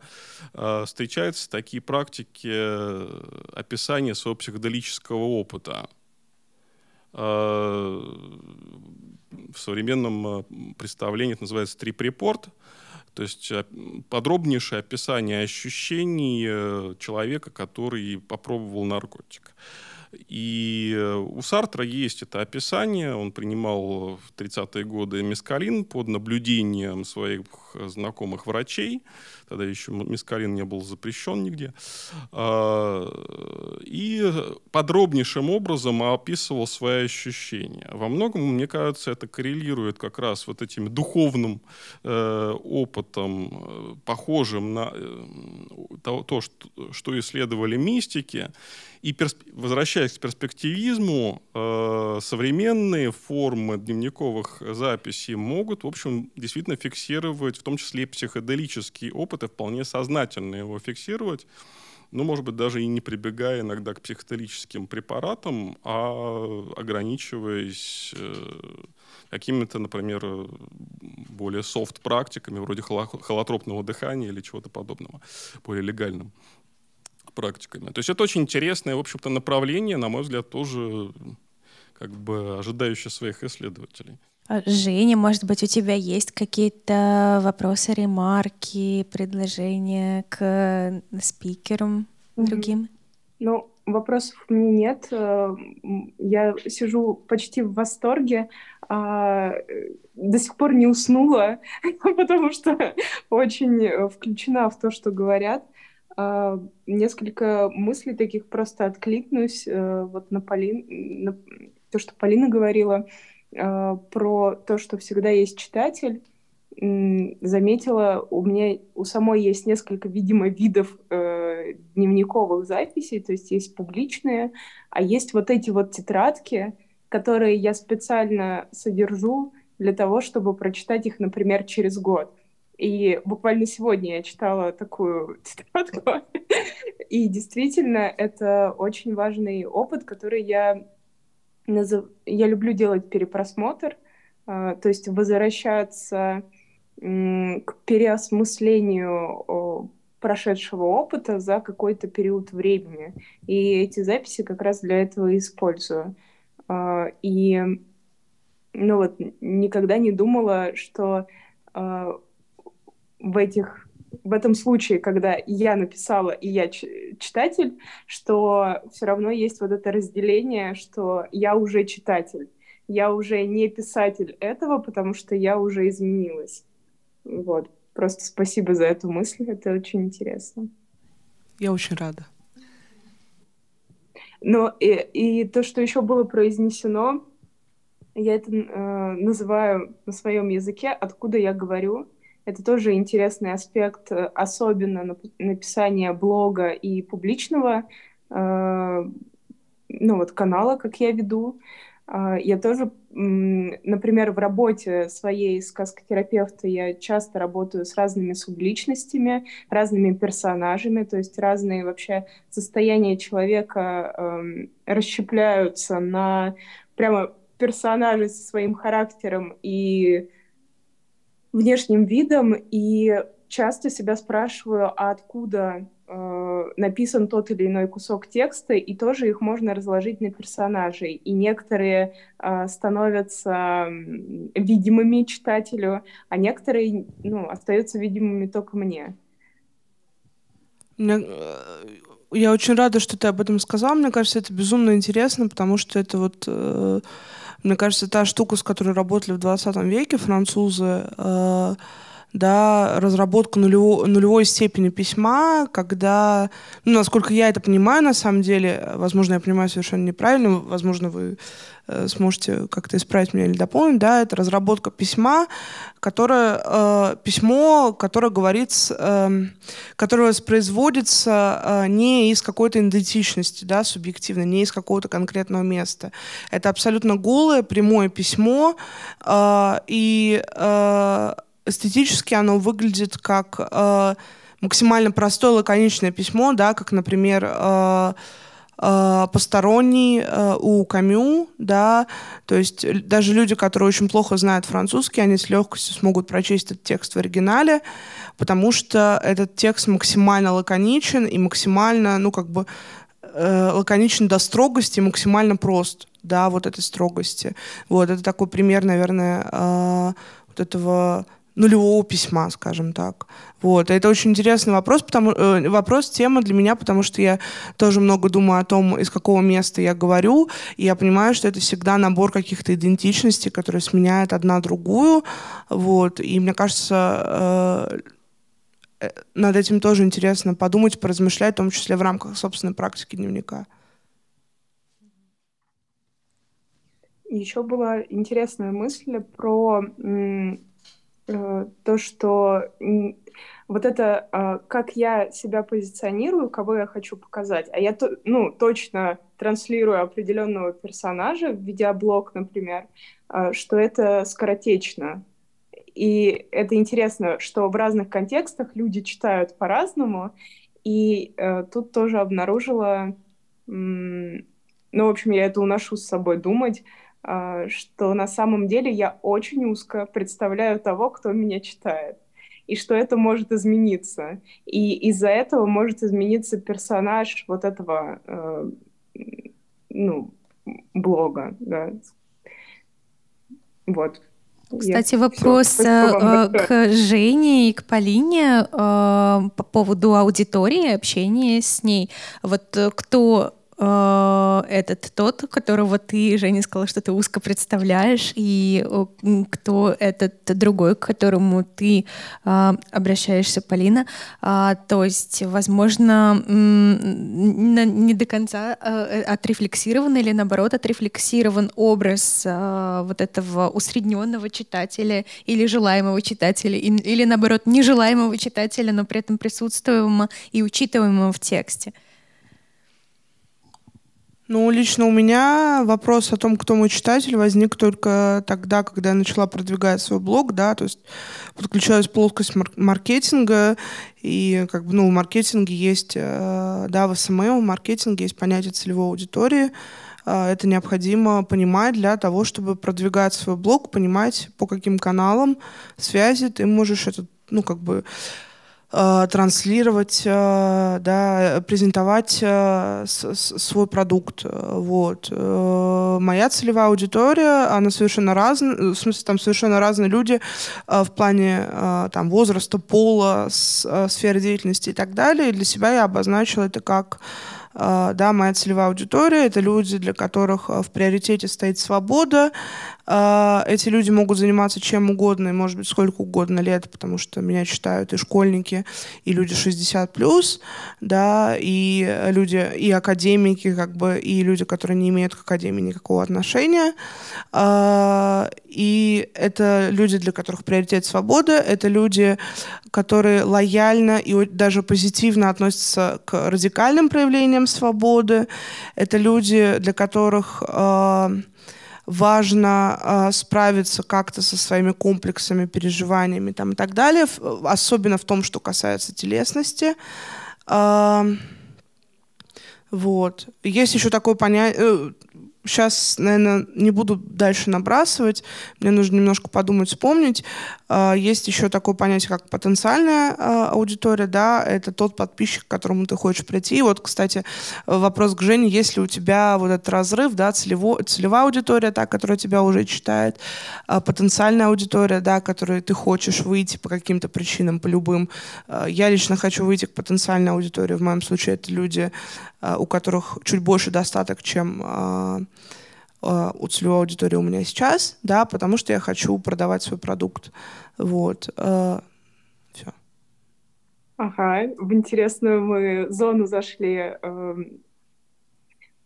э, встречаются такие практики э, описания своего психоделического опыта в современном представлении это называется трип-репорт, то есть подробнейшее описание ощущений человека, который попробовал наркотик. И э, у Сартра есть это описание. Он принимал в 30-е годы мескалин под наблюдением своих э, знакомых врачей. Тогда еще мескалин не был запрещен нигде. А, и подробнейшим образом описывал свои ощущения. Во многом, мне кажется, это коррелирует как раз вот этим духовным э, опытом, похожим на то, что исследовали мистики. И персп... возвращаясь к перспективизму, э, современные формы дневниковых записей могут, в общем, действительно фиксировать, в том числе и психоделические опыты, вполне сознательно его фиксировать ну, может быть, даже и не прибегая иногда к психотерическим препаратам, а ограничиваясь э, какими-то, например, более софт-практиками, вроде холотропного дыхания или чего-то подобного, более легальным практиками. То есть это очень интересное, в общем-то, направление, на мой взгляд, тоже как бы ожидающее своих исследователей. А, Женя, может быть, у тебя есть какие-то вопросы, ремарки, предложения к э, спикерам другим? Ну, вопросов у меня нет. Э, я сижу почти в восторге. А, э, до сих пор не уснула, потому что очень включена в то, что говорят. А, несколько мыслей таких просто откликнусь э, вот на Полин, на то, что Полина говорила а, про то, что всегда есть читатель. Заметила, у меня у самой есть несколько, видимо, видов э, дневниковых записей, то есть есть публичные, а есть вот эти вот тетрадки, которые я специально содержу для того, чтобы прочитать их, например, через год. И буквально сегодня я читала такую тетрадку, и действительно это очень важный опыт, который я назов... я люблю делать перепросмотр, а, то есть возвращаться к переосмыслению прошедшего опыта за какой-то период времени. И эти записи как раз для этого использую. А, и ну вот никогда не думала, что а, в этих в этом случае, когда я написала и я читатель, что все равно есть вот это разделение, что я уже читатель, я уже не писатель этого, потому что я уже изменилась. Вот. Просто спасибо за эту мысль, это очень интересно. Я очень рада. Но и, и то, что еще было произнесено, я это э, называю на своем языке, откуда я говорю, это тоже интересный аспект, э, особенно написания блога и публичного э, ну, вот, канала, как я веду. А, я тоже, например, в работе своей сказкотерапевта я часто работаю с разными субличностями, разными персонажами, то есть разные вообще состояния человека э, расщепляются на прямо персонажи со своим характером и внешним видом и часто себя спрашиваю, а откуда э, написан тот или иной кусок текста, и тоже их можно разложить на персонажей. И некоторые э, становятся видимыми читателю, а некоторые ну, остаются видимыми только мне. Э, я очень рада, что ты об этом сказала. Мне кажется, это безумно интересно, потому что это вот... Э мне кажется, та штука, с которой работали в 20 веке французы, э, да, разработка нулево, нулевой степени письма, когда, ну, насколько я это понимаю, на самом деле, возможно, я понимаю совершенно неправильно, возможно, вы э, сможете как-то исправить меня или дополнить, да, это разработка письма, которое, э, письмо, которое говорит, э, эм, которое воспроизводится э, не из какой-то идентичности, да, субъективно, не из какого-то конкретного места. Это абсолютно голое, прямое письмо, э, и э, эстетически оно выглядит как э, максимально простое лаконичное письмо, да, как, например, э, э посторонний э, у Камю, да, то есть даже люди, которые очень плохо знают французский, они с легкостью смогут прочесть этот текст в оригинале, потому что этот текст максимально лаконичен и максимально, ну, как бы э, лаконичен до строгости, максимально прост, да, вот этой строгости. Вот, это такой пример, наверное, вот этого нулевого письма, скажем так. Вот. Это очень интересный вопрос, потому, э, вопрос, тема для меня, потому что я тоже много думаю о том, из какого места я говорю, и я понимаю, что это всегда набор каких-то идентичностей, которые сменяют одна другую. Вот. И мне кажется, э, э над этим тоже интересно подумать, поразмышлять, в том числе в рамках собственной практики дневника. Еще была интересная мысль про Э, то, что вот это, а, как я себя позиционирую, кого я хочу показать, а я, ну, точно транслирую определенного персонажа в видеоблог, например, а, что это скоротечно. И это интересно, что в разных контекстах люди читают по-разному, и э, тут тоже обнаружила, ну, в общем, я это уношу с собой думать, а, что на самом деле я очень узко представляю того, кто меня читает, и что это может измениться. И из-за этого может измениться персонаж вот этого э, ну, блога. Да. Вот. Кстати, Я вопрос все, э, к Жене и к Полине э, по поводу аудитории, общения с ней. Вот э, кто Э, этот тот, которого ты, Женя, сказала, что ты узко представляешь, и кто этот другой, к которому ты э, обращаешься, Полина. А, то есть, возможно, не до конца э, э, отрефлексирован или, наоборот, отрефлексирован образ вот этого усредненного читателя или желаемого читателя, или, наоборот, нежелаемого читателя, но при этом присутствуемого и учитываемого в тексте. Ну, лично у меня вопрос о том, кто мой читатель, возник только тогда, когда я начала продвигать свой блог, да, то есть подключалась плоскость марк- маркетинга, и как бы, ну, в маркетинге есть, э, да, в СММ, в маркетинге есть понятие целевой аудитории, э, это необходимо понимать для того, чтобы продвигать свой блог, понимать, по каким каналам связи ты можешь этот, ну, как бы, Э, транслировать, э, да, презентовать э, свой продукт. Вот. моя целевая аудитория, она совершенно разная, в смысле, там совершенно разные люди в плане там, возраста, пола, с, сферы деятельности и так далее. И для себя я обозначила это как да, моя целевая аудитория — это люди, для которых в приоритете стоит свобода, а, эти люди могут заниматься чем угодно, и, может быть, сколько угодно лет, потому что меня читают и школьники, и люди 60 плюс, да, и люди, и академики, как бы, и люди, которые не имеют к академии никакого отношения. А, и это люди, для которых приоритет свобода, это люди, которые лояльно и даже позитивно относятся к радикальным проявлениям свободы, это люди, для которых а, важно э, справиться как-то со своими комплексами, переживаниями там, и так далее, особенно в том, что касается телесности. Э, вот. Есть еще такое понятие, э, сейчас, наверное, не буду дальше набрасывать. Мне нужно немножко подумать, вспомнить. А, есть еще такое понятие, как потенциальная а, аудитория, да, это тот подписчик, к которому ты хочешь прийти. И вот, кстати, вопрос к Жене, есть ли у тебя вот этот разрыв, да, целево, целевая аудитория, та, которая тебя уже читает, а потенциальная аудитория, да, которой ты хочешь выйти по каким-то причинам, по любым. Я лично хочу выйти к потенциальной аудитории, в моем случае это люди, у которых чуть больше достаток, чем Э, у целевой аудитории у меня сейчас, да, потому что я хочу продавать свой продукт. Вот. Э, Все. Ага, в интересную мы зону зашли. Эм,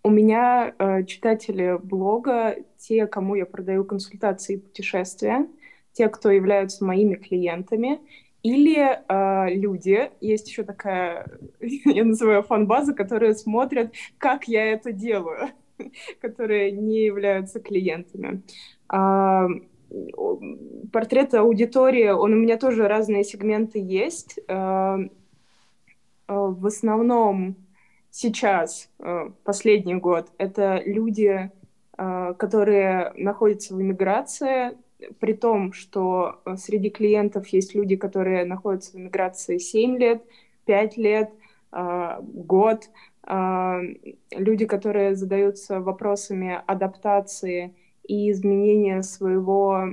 у меня э, читатели блога, те, кому я продаю консультации и путешествия, те, кто являются моими клиентами, или э, люди, есть еще такая, я называю фан-база, которые смотрят, как я это делаю. которые не являются клиентами. А, портрет аудитории, он у меня тоже разные сегменты есть. А, а в основном сейчас, а, последний год, это люди, а, которые находятся в эмиграции, при том, что среди клиентов есть люди, которые находятся в эмиграции 7 лет, 5 лет, год, а, люди, которые задаются вопросами адаптации и изменения своего,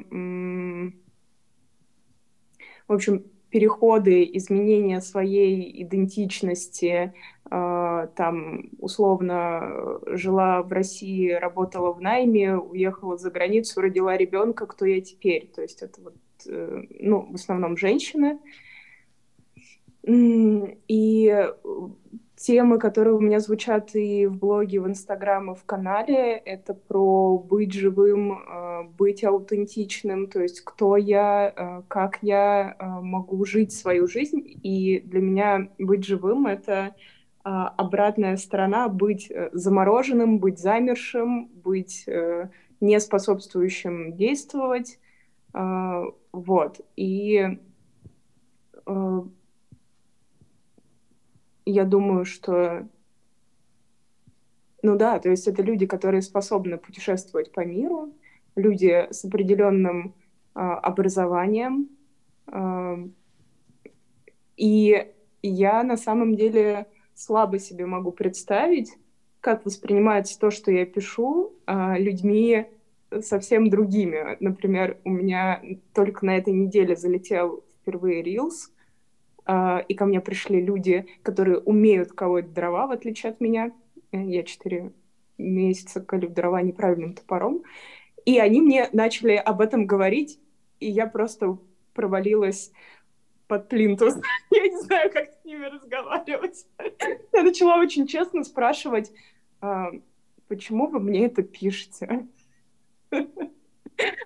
в общем, переходы, изменения своей идентичности, а, там, условно, жила в России, работала в найме, уехала за границу, родила ребенка, кто я теперь? То есть это вот, э, ну, в основном женщины. И темы, которые у меня звучат и в блоге, в инстаграме, и в канале. Это про быть живым, э, быть аутентичным, то есть кто я, э, как я э, могу жить свою жизнь. И для меня быть живым — это обратная сторона быть замороженным, быть замершим, быть не способствующим действовать. Вот. И я думаю, что... Ну да, то есть это люди, которые способны путешествовать по миру, люди с определенным э, образованием. Э, и я на самом деле слабо себе могу представить, как воспринимается то, что я пишу, э, людьми совсем другими. Например, у меня только на этой неделе залетел впервые Reels, а, и ко мне пришли люди, которые умеют колоть дрова, в отличие от меня. Э, я четыре месяца колю дрова неправильным топором. И они мне начали об этом говорить, и я просто провалилась под плинтус. Я не знаю, как с ними разговаривать. Я начала очень честно спрашивать, а, почему вы мне это пишете?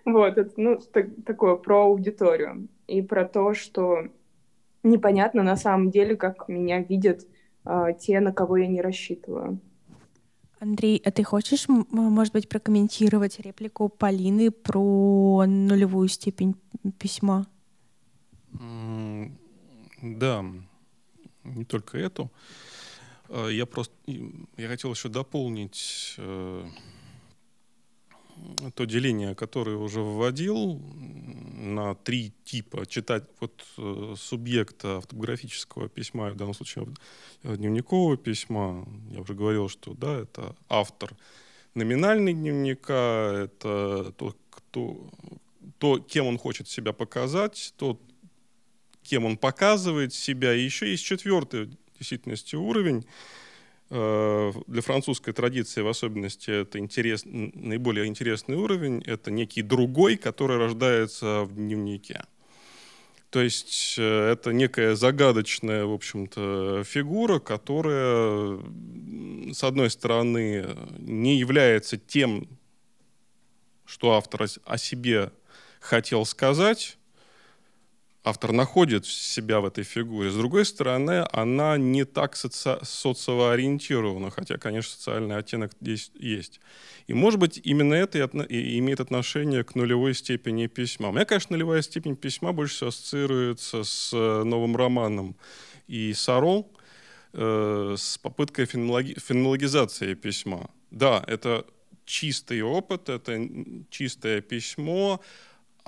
Вот, это, ну, так, такое про аудиторию и про то, что непонятно на самом деле, как меня видят э, те, на кого я не рассчитываю. Андрей, а ты хочешь, может быть, прокомментировать реплику Полины про нулевую степень письма? да, не только эту. А, я просто я хотел еще дополнить э, то деление, которое уже вводил на три типа читать вот э, субъекта автографического письма, в данном случае э, дневникового письма. Я уже говорил, что да, это автор номинальный дневника, это то, кто, то, кем он хочет себя показать, то, кем он показывает себя. И еще есть четвертый в действительности уровень — Э, для французской традиции в особенности это интерес, наиболее интересный уровень, это некий другой, который рождается в дневнике. То есть э, это некая загадочная, в общем-то, фигура, которая, с одной стороны, не является тем, что автор о себе хотел сказать, автор находит себя в этой фигуре. С другой стороны, она не так соци- социоориентирована, хотя, конечно, социальный оттенок здесь есть. И, может быть, именно это и, отно- и имеет отношение к нулевой степени письма. У меня, конечно, нулевая степень письма больше всего ассоциируется с э, новым романом и Сарол, э, с попыткой фенологи- фенологизации письма. Да, это чистый опыт, это чистое письмо,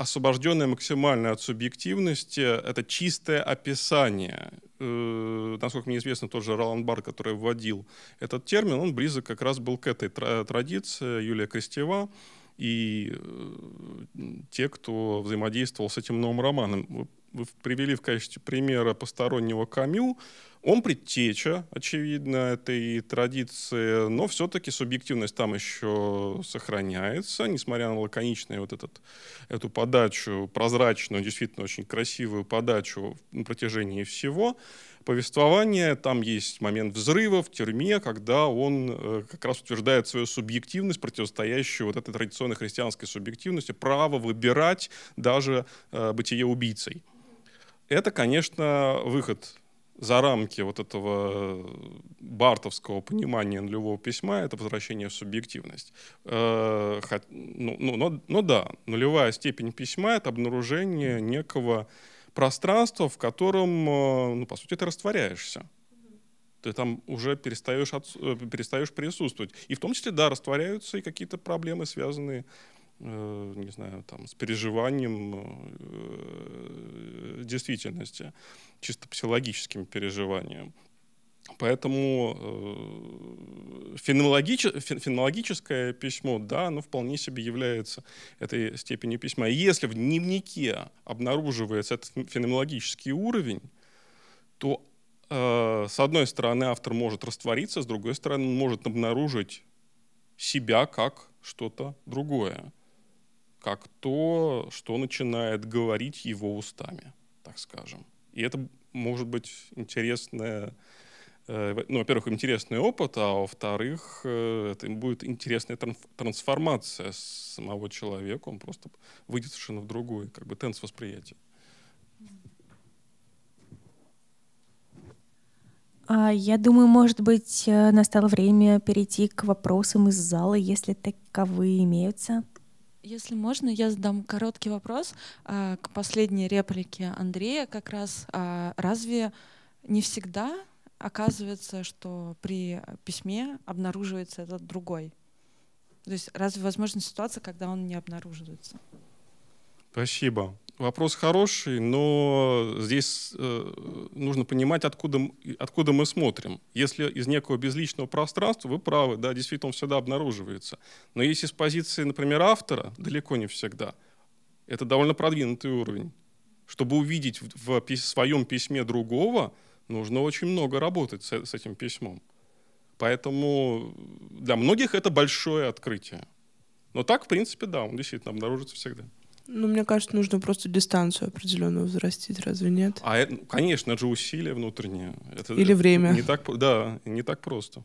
освобожденное максимально от субъективности, это чистое описание. Э, насколько мне известно, тот же Ролан Бар, который вводил этот термин, он близок как раз был к этой традиции Юлия Крестева и э, те, кто взаимодействовал с этим новым романом вы привели в качестве примера постороннего Камю. Он предтеча, очевидно, этой традиции, но все-таки субъективность там еще сохраняется, несмотря на лаконичную вот этот, эту подачу, прозрачную, действительно очень красивую подачу на протяжении всего повествования. Там есть момент взрыва в тюрьме, когда он э, как раз утверждает свою субъективность, противостоящую вот этой традиционной христианской субъективности, право выбирать даже э, бытие убийцей это, конечно, выход за рамки вот этого бартовского понимания нулевого письма это возвращение в субъективность. Э, ну, ну, но, но да, нулевая степень письма — это обнаружение некого пространства, в котором, э, ну, по сути, ты растворяешься. Ты там уже перестаешь, от, э, перестаешь присутствовать. И в том числе, да, растворяются и какие-то проблемы, связанные Э, не знаю, там, с переживанием э, действительности, чисто психологическим переживанием. Поэтому э, феноменологич, письмо, да, оно вполне себе является этой степенью письма. И если в дневнике обнаруживается этот феноменологический уровень, то, э, с одной стороны, автор может раствориться, с другой стороны, он может обнаружить себя как что-то другое как то, что начинает говорить его устами, так скажем. И это может быть интересное, э, ну, во-первых, интересный опыт, а во-вторых, э, это будет интересная трансформация самого человека, он просто выйдет совершенно в другой, как бы, тенс восприятия. А, я думаю, может быть, э, настало время перейти к вопросам из зала, если таковые имеются. Если можно, я задам короткий вопрос а, к последней реплике Андрея. Как раз а, разве не всегда оказывается, что при письме обнаруживается этот другой? То есть разве возможна ситуация, когда он не обнаруживается? Спасибо. Вопрос хороший, но здесь э, нужно понимать, откуда, откуда мы смотрим. Если из некого безличного пространства, вы правы, да, действительно он всегда обнаруживается. Но если с позиции, например, автора, далеко не всегда. Это довольно продвинутый уровень. Чтобы увидеть в, в пись, своем письме другого, нужно очень много работать с, с этим письмом. Поэтому для многих это большое открытие. Но так, в принципе, да, он действительно обнаружится всегда. Ну, мне кажется, нужно просто дистанцию определенную взрастить, разве нет? А, это, ну, конечно, это же усилие внутреннее. Это, Или время. Не так, да, не так просто.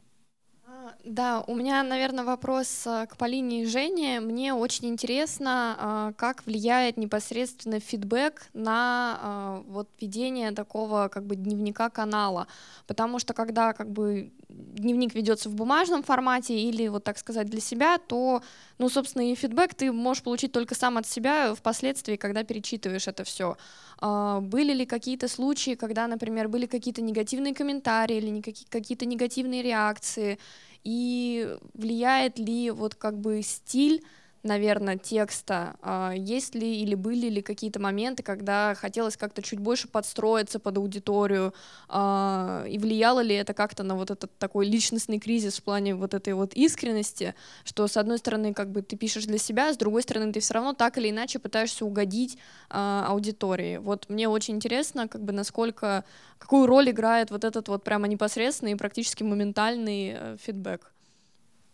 Да, у меня, наверное, вопрос э, к Полине и Жене. Мне очень интересно, а, как влияет непосредственно фидбэк на э, вот ведение такого как бы дневника канала, потому что когда как бы дневник ведется в бумажном формате или вот так сказать для себя, то, ну, собственно, и фидбэк ты можешь получить только сам от себя впоследствии, когда перечитываешь это все. А, были ли какие-то случаи, когда, например, были какие-то негативные комментарии или какие-то негативные реакции? и влияет ли вот как бы стиль наверное, текста. А, есть ли или были ли какие-то моменты, когда хотелось как-то чуть больше подстроиться под аудиторию? А, и влияло ли это как-то на вот этот такой личностный кризис в плане вот этой вот искренности, что с одной стороны как бы ты пишешь для себя, с другой стороны ты все равно так или иначе пытаешься угодить а, аудитории. Вот мне очень интересно, как бы насколько, какую роль играет вот этот вот прямо непосредственный и практически моментальный э, фидбэк.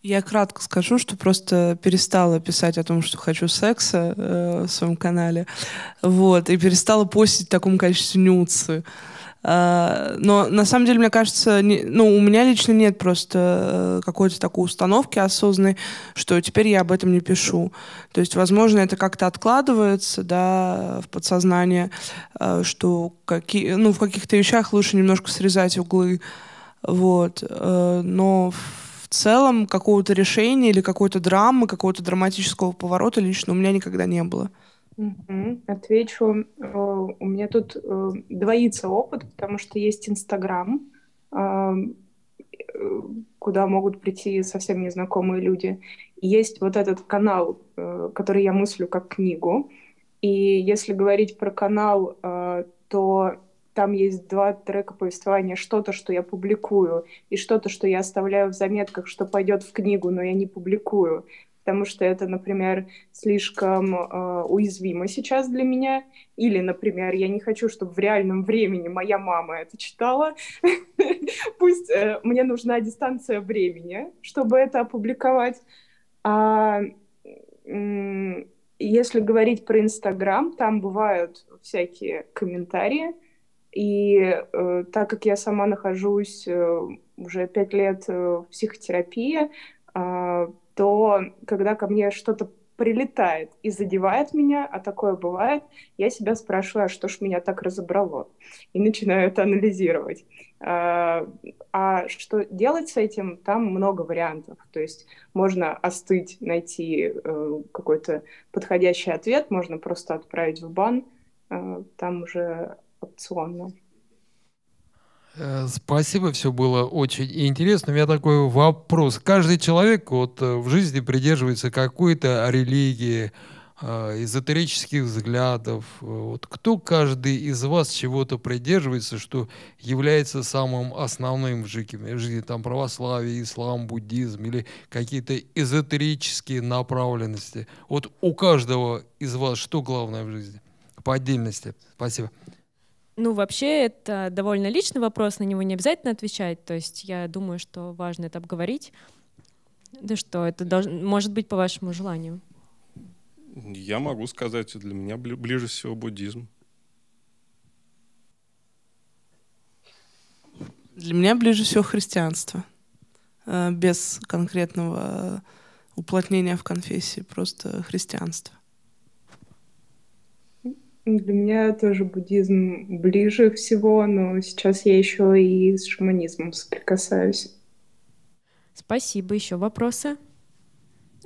Я кратко скажу, что просто перестала писать о том, что хочу секса э, в своем канале, вот, и перестала постить в таком количестве нюцы. Э, а, но на самом деле, мне кажется, не, ну, у меня лично нет просто э, какой-то такой установки осознанной, что теперь я об этом не пишу. То есть, возможно, это как-то откладывается, да, в подсознание, э, что какие, ну, в каких-то вещах лучше немножко срезать углы, вот, э, но в целом какого-то решения или какой-то драмы, какого-то драматического поворота лично у меня никогда не было. Отвечу. Э, у меня тут э, двоится опыт, потому что есть Инстаграм, э, куда могут прийти совсем незнакомые люди. есть вот этот канал, который я мыслю как книгу. И если говорить про канал, то там есть два трека повествования, что-то, что я публикую, и что-то, что я оставляю в заметках, что пойдет в книгу, но я не публикую, потому что это, например, слишком э, уязвимо сейчас для меня, или, например, я не хочу, чтобы в реальном времени моя мама это читала, пусть э, мне нужна дистанция времени, чтобы это опубликовать. А, если говорить про Инстаграм, там бывают всякие комментарии, и э, так как я сама нахожусь э, уже пять лет э, в психотерапии, э, то когда ко мне что-то прилетает и задевает меня, а такое бывает, я себя спрашиваю, а что ж меня так разобрало? И начинаю это анализировать. А, а что делать с этим? Там много вариантов. То есть можно остыть, найти э, какой-то подходящий ответ, можно просто отправить в бан, а, там уже опционно. Э, спасибо, все было очень интересно. У меня такой вопрос. Каждый человек вот э, в жизни придерживается какой-то религии, э, эзотерических взглядов. Вот кто каждый из вас чего-то придерживается, что является самым основным в жизни, в жизни там православие, ислам, буддизм или какие-то эзотерические направленности? Вот у каждого из вас что главное в жизни по отдельности? Спасибо. Ну, вообще, это довольно личный вопрос, на него не обязательно отвечать. То есть я думаю, что важно это обговорить. Да что, это должно, может быть по вашему желанию. Я могу сказать, для меня ближе всего буддизм. Для меня ближе всего христианство. Э, без конкретного уплотнения в конфессии, просто христианство. Для меня тоже буддизм ближе всего, но сейчас я еще и с шаманизмом соприкасаюсь. Спасибо. Еще вопросы?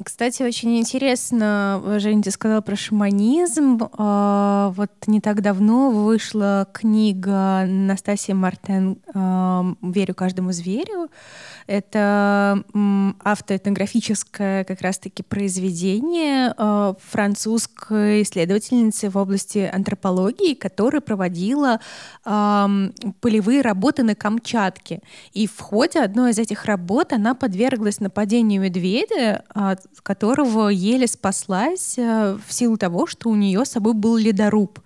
Кстати, очень интересно, э, Женя, ты сказала про шаманизм. А, вот не так давно вышла книга Настасии Мартен эм, «Верю каждому зверю». Это автоэтнографическое как раз-таки произведение э, французской исследовательницы в области антропологии, которая проводила эм, полевые работы на Камчатке. И в ходе одной из этих работ она подверглась нападению медведя а, которого еле спаслась э, в силу того, что у нее с собой был ледоруб.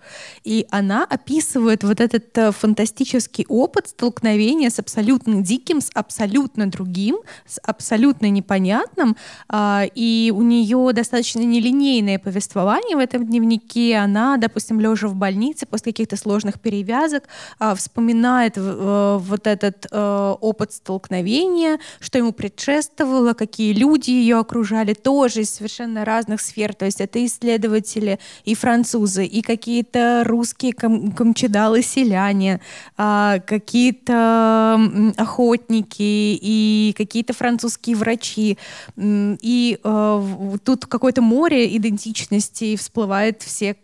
И она описывает вот этот э, фантастический опыт столкновения с абсолютно диким, с абсолютно другим, с абсолютно непонятным. А, и у нее достаточно нелинейное повествование в этом дневнике. Она, допустим, лежа в больнице после каких-то сложных перевязок, а, вспоминает э, вот этот опыт столкновения, что ему предшествовало, какие люди ее окружали, приезжали тоже из совершенно разных сфер, то есть это исследователи и французы, и какие-то русские кам камчедалы-селяне, а, какие-то охотники и какие-то французские врачи. И а, тут какое-то море идентичностей всплывает, все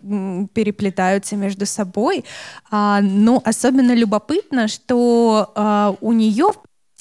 переплетаются между собой. А, но особенно любопытно, что а, у нее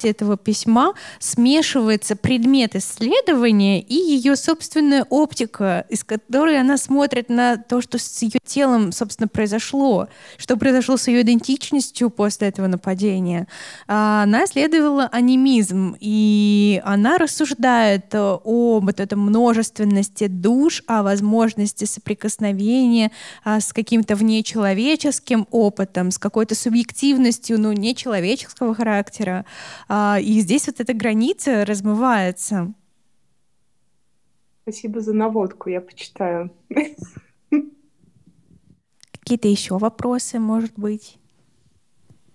этого письма смешивается предмет исследования и ее собственная оптика, из которой она смотрит на то, что с ее телом, собственно, произошло, что произошло с ее идентичностью после этого нападения. А, она исследовала анимизм, и она рассуждает о вот этой множественности душ, о возможности соприкосновения а, с каким-то внечеловеческим опытом, с какой-то субъективностью, ну, нечеловеческого характера. А, и здесь вот эта граница размывается. Спасибо за наводку, я почитаю. Какие-то еще вопросы, может быть?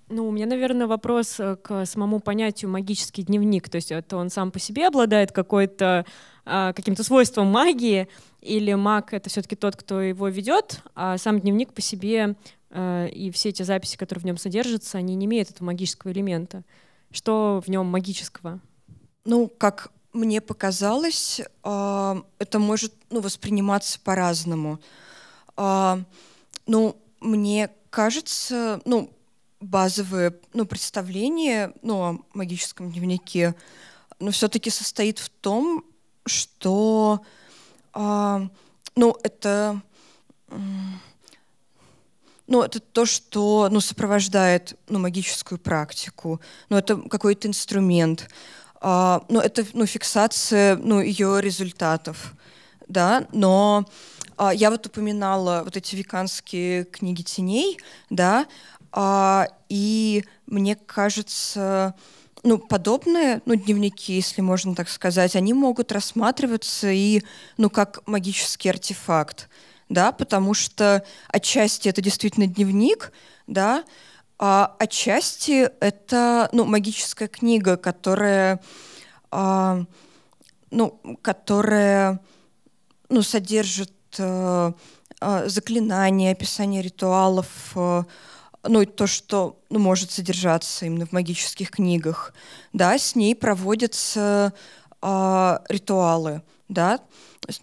Ну, у меня, наверное, вопрос э, к самому понятию магический дневник. То есть это он сам по себе обладает какой-то а, каким-то свойством магии, или маг это все-таки тот, кто его ведет, а сам дневник по себе э, и все эти записи, которые в нем содержатся, они не имеют этого магического элемента. Что в нем магического? Ну, как мне показалось, а, это может ну, восприниматься по-разному. А, ну, мне кажется, ну, базовое ну, представление ну, о магическом дневнике ну, все-таки состоит в том, что а, ну, это ну, это то, что ну, сопровождает ну, магическую практику. Ну, это какой-то инструмент. А, ну, это ну, фиксация ну, ее результатов. Да? Но а, я вот упоминала вот эти веканские книги теней, да, а, и мне кажется, ну, подобные, ну, дневники, если можно так сказать, они могут рассматриваться и, ну, как магический артефакт да, потому что отчасти это действительно дневник, да, а отчасти это ну, магическая книга, которая, а, ну, которая ну, содержит а, а, заклинания, описание ритуалов, а, ну и то, что ну, может содержаться именно в магических книгах, да, с ней проводятся э, ритуалы, да,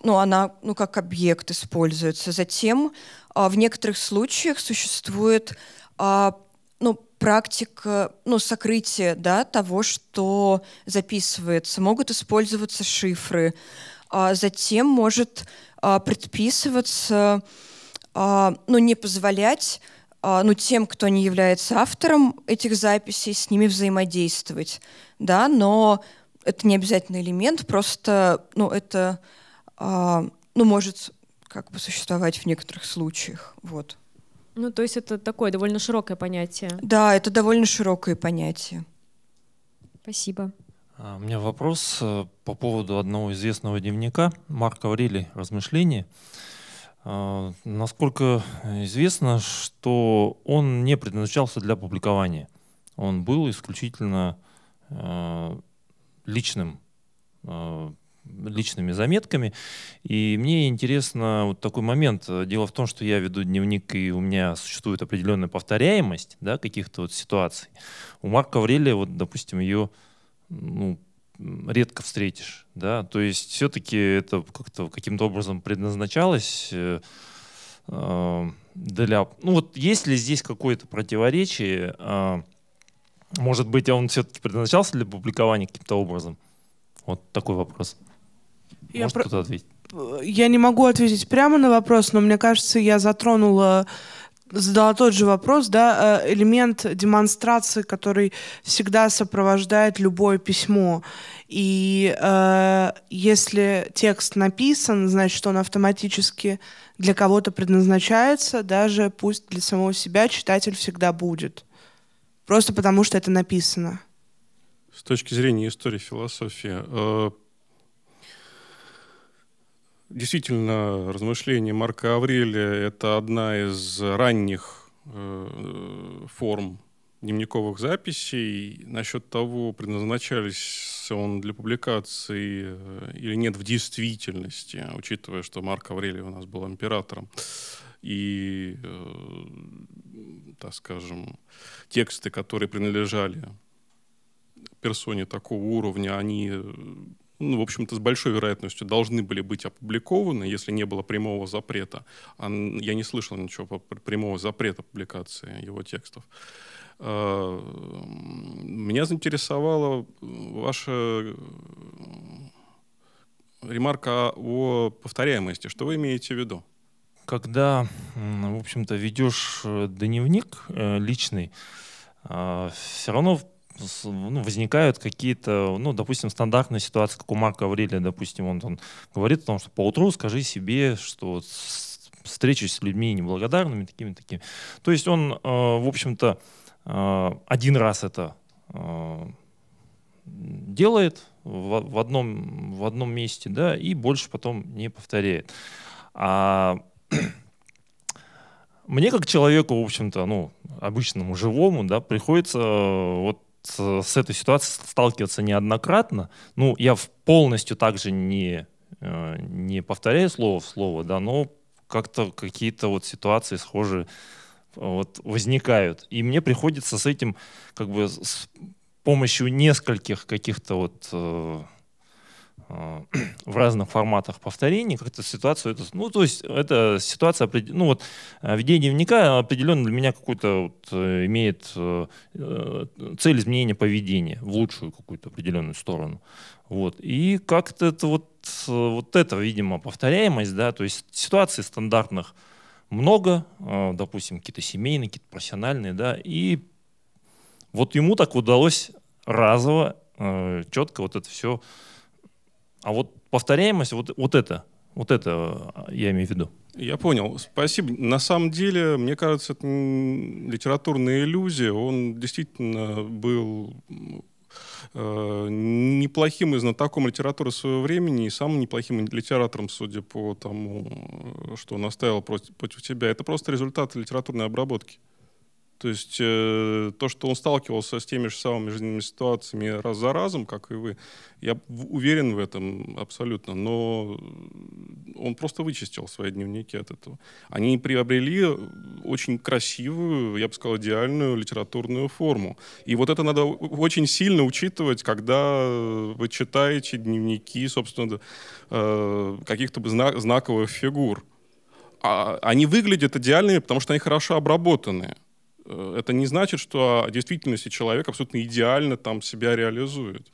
ну, она ну, как объект используется. Затем а, в некоторых случаях существует а, ну, практика ну, сокрытия да, того, что записывается. Могут использоваться шифры. А затем может а, предписываться, а, ну, не позволять а, ну, тем, кто не является автором этих записей, с ними взаимодействовать. Да? Но это не обязательный элемент, просто ну, это а, ну, может как бы существовать в некоторых случаях. Вот. Ну, то есть это такое довольно широкое понятие. Да, это довольно широкое понятие. Спасибо. А, у меня вопрос э, по поводу одного известного дневника Марка Аврелий «Размышления». А, насколько известно, что он не предназначался для публикования. Он был исключительно э, личным э, личными заметками. И мне интересно вот такой момент. Дело в том, что я веду дневник, и у меня существует определенная повторяемость да, каких-то вот ситуаций. У Марка Аврелия, вот, допустим, ее ну, редко встретишь. Да? То есть все-таки это как-то каким-то образом предназначалось э, э, для... Ну вот есть ли здесь какое-то противоречие? А, может быть, он все-таки предназначался для публикования каким-то образом? Вот такой вопрос. Я Может про... кто-то ответить? Я не могу ответить прямо на вопрос, но мне кажется, я затронула задала тот же вопрос, да, э, элемент демонстрации, который всегда сопровождает любое письмо. И э, если текст написан, значит, он автоматически для кого-то предназначается, даже пусть для самого себя читатель всегда будет. Просто потому, что это написано. С точки зрения истории философии, э, Действительно, размышление Марка Аврелия – это одна из ранних э, форм дневниковых записей. Насчет того, предназначались он для публикации э, или нет в действительности, учитывая, что Марк Аврелий у нас был императором, и, э, так скажем, тексты, которые принадлежали персоне такого уровня, они ну, в общем-то, с большой вероятностью должны были быть опубликованы, если не было прямого запрета. А, я не слышал ничего про прямого запрета публикации его текстов. А, меня заинтересовала ваша э, ремарка о повторяемости. Что вы имеете в виду? Когда, в общем-то, ведешь э, дневник э, личный, а, все равно ну, возникают какие-то, ну, допустим, стандартные ситуации, как у Марка Аврелия, допустим, он, он говорит о том, что поутру скажи себе, что встречусь с людьми неблагодарными, такими-такими. То есть он, э, в общем-то, э, один раз это э, делает в, в, одном, в одном месте, да, и больше потом не повторяет. А мне как человеку, в общем-то, ну, обычному, живому, да, приходится э, вот Э, с этой ситуацией сталкиваться неоднократно. Ну, я полностью также не, э, не повторяю слово в слово, да, но как-то какие-то вот ситуации схожие э, вот возникают. И мне приходится с этим как бы с помощью нескольких каких-то вот Э, в разных форматах повторений, как-то ситуацию, это, ну, то есть это ситуация, ну, вот э, ведение дневника определенно для меня какую-то вот, э, имеет цель изменения поведения в лучшую какую-то определенную сторону. Вот. И как-то это вот, вот это, видимо, повторяемость, да, то есть ситуации стандартных много, допустим, какие-то семейные, какие-то профессиональные, да, и вот ему так удалось разово, четко вот это все а вот повторяемость, вот, вот это, вот это э, я имею в виду. Я понял. Спасибо. На самом деле, мне кажется, это литературная иллюзия. Он действительно был э, неплохим и знатоком литературы своего времени и самым неплохим литератором, судя по тому, э, что он оставил против, против тебя. Это просто результат литературной обработки. То есть э, то, что он сталкивался с теми же самыми жизненными ситуациями раз за разом, как и вы, я уверен в этом абсолютно, но он просто вычистил свои дневники от этого. Они приобрели очень красивую, я бы сказал, идеальную литературную форму. И вот это надо очень сильно учитывать, когда вы читаете дневники, собственно, э, каких-то знаковых фигур. А они выглядят идеальными, потому что они хорошо обработанные. Э, это не значит, что в действительности человек абсолютно идеально там себя реализует.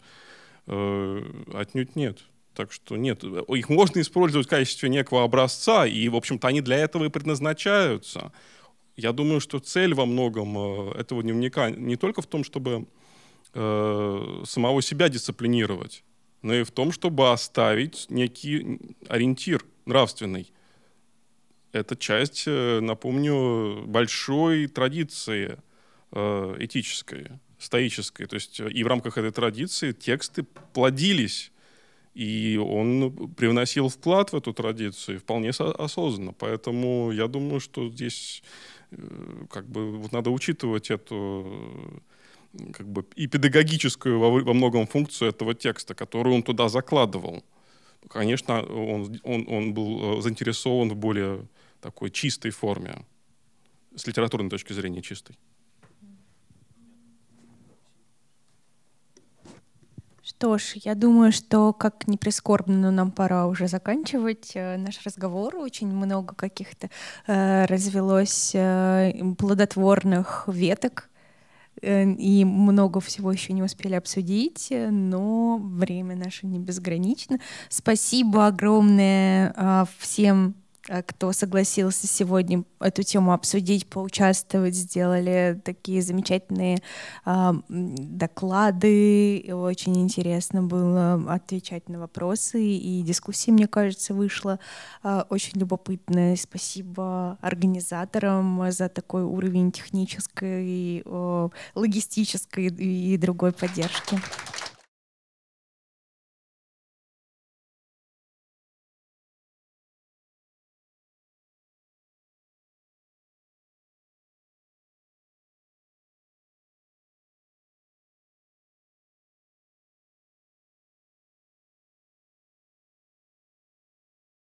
Э, отнюдь нет. Так что нет, их можно использовать в качестве некого образца, и, в общем-то, они для этого и предназначаются. Я думаю, что цель во многом э, этого дневника не только в том, чтобы э, самого себя дисциплинировать, но и в том, чтобы оставить некий ориентир нравственный – это часть, э, напомню, большой традиции э, этической, стоической. То есть э, и в рамках этой традиции тексты плодились, и он привносил вклад в эту традицию вполне осознанно. Поэтому я думаю, что здесь как бы вот надо учитывать эту как бы и педагогическую во, многом функцию этого текста, которую он туда закладывал. Конечно, он, он, он был заинтересован в более такой чистой форме, с литературной точки зрения чистой. Что ж, я думаю, что как не прискорбно, но нам пора уже заканчивать э, наш разговор. Очень много каких-то э, развелось э, плодотворных веток, э, и много всего еще не успели обсудить, э, но время наше не безгранично. Спасибо огромное э, всем Э, кто согласился сегодня эту тему обсудить, поучаствовать, сделали такие замечательные э, доклады. очень интересно было отвечать на вопросы, и дискуссия, мне кажется, вышла э, очень любопытная. Спасибо организаторам за такой уровень технической, э, логистической и другой поддержки.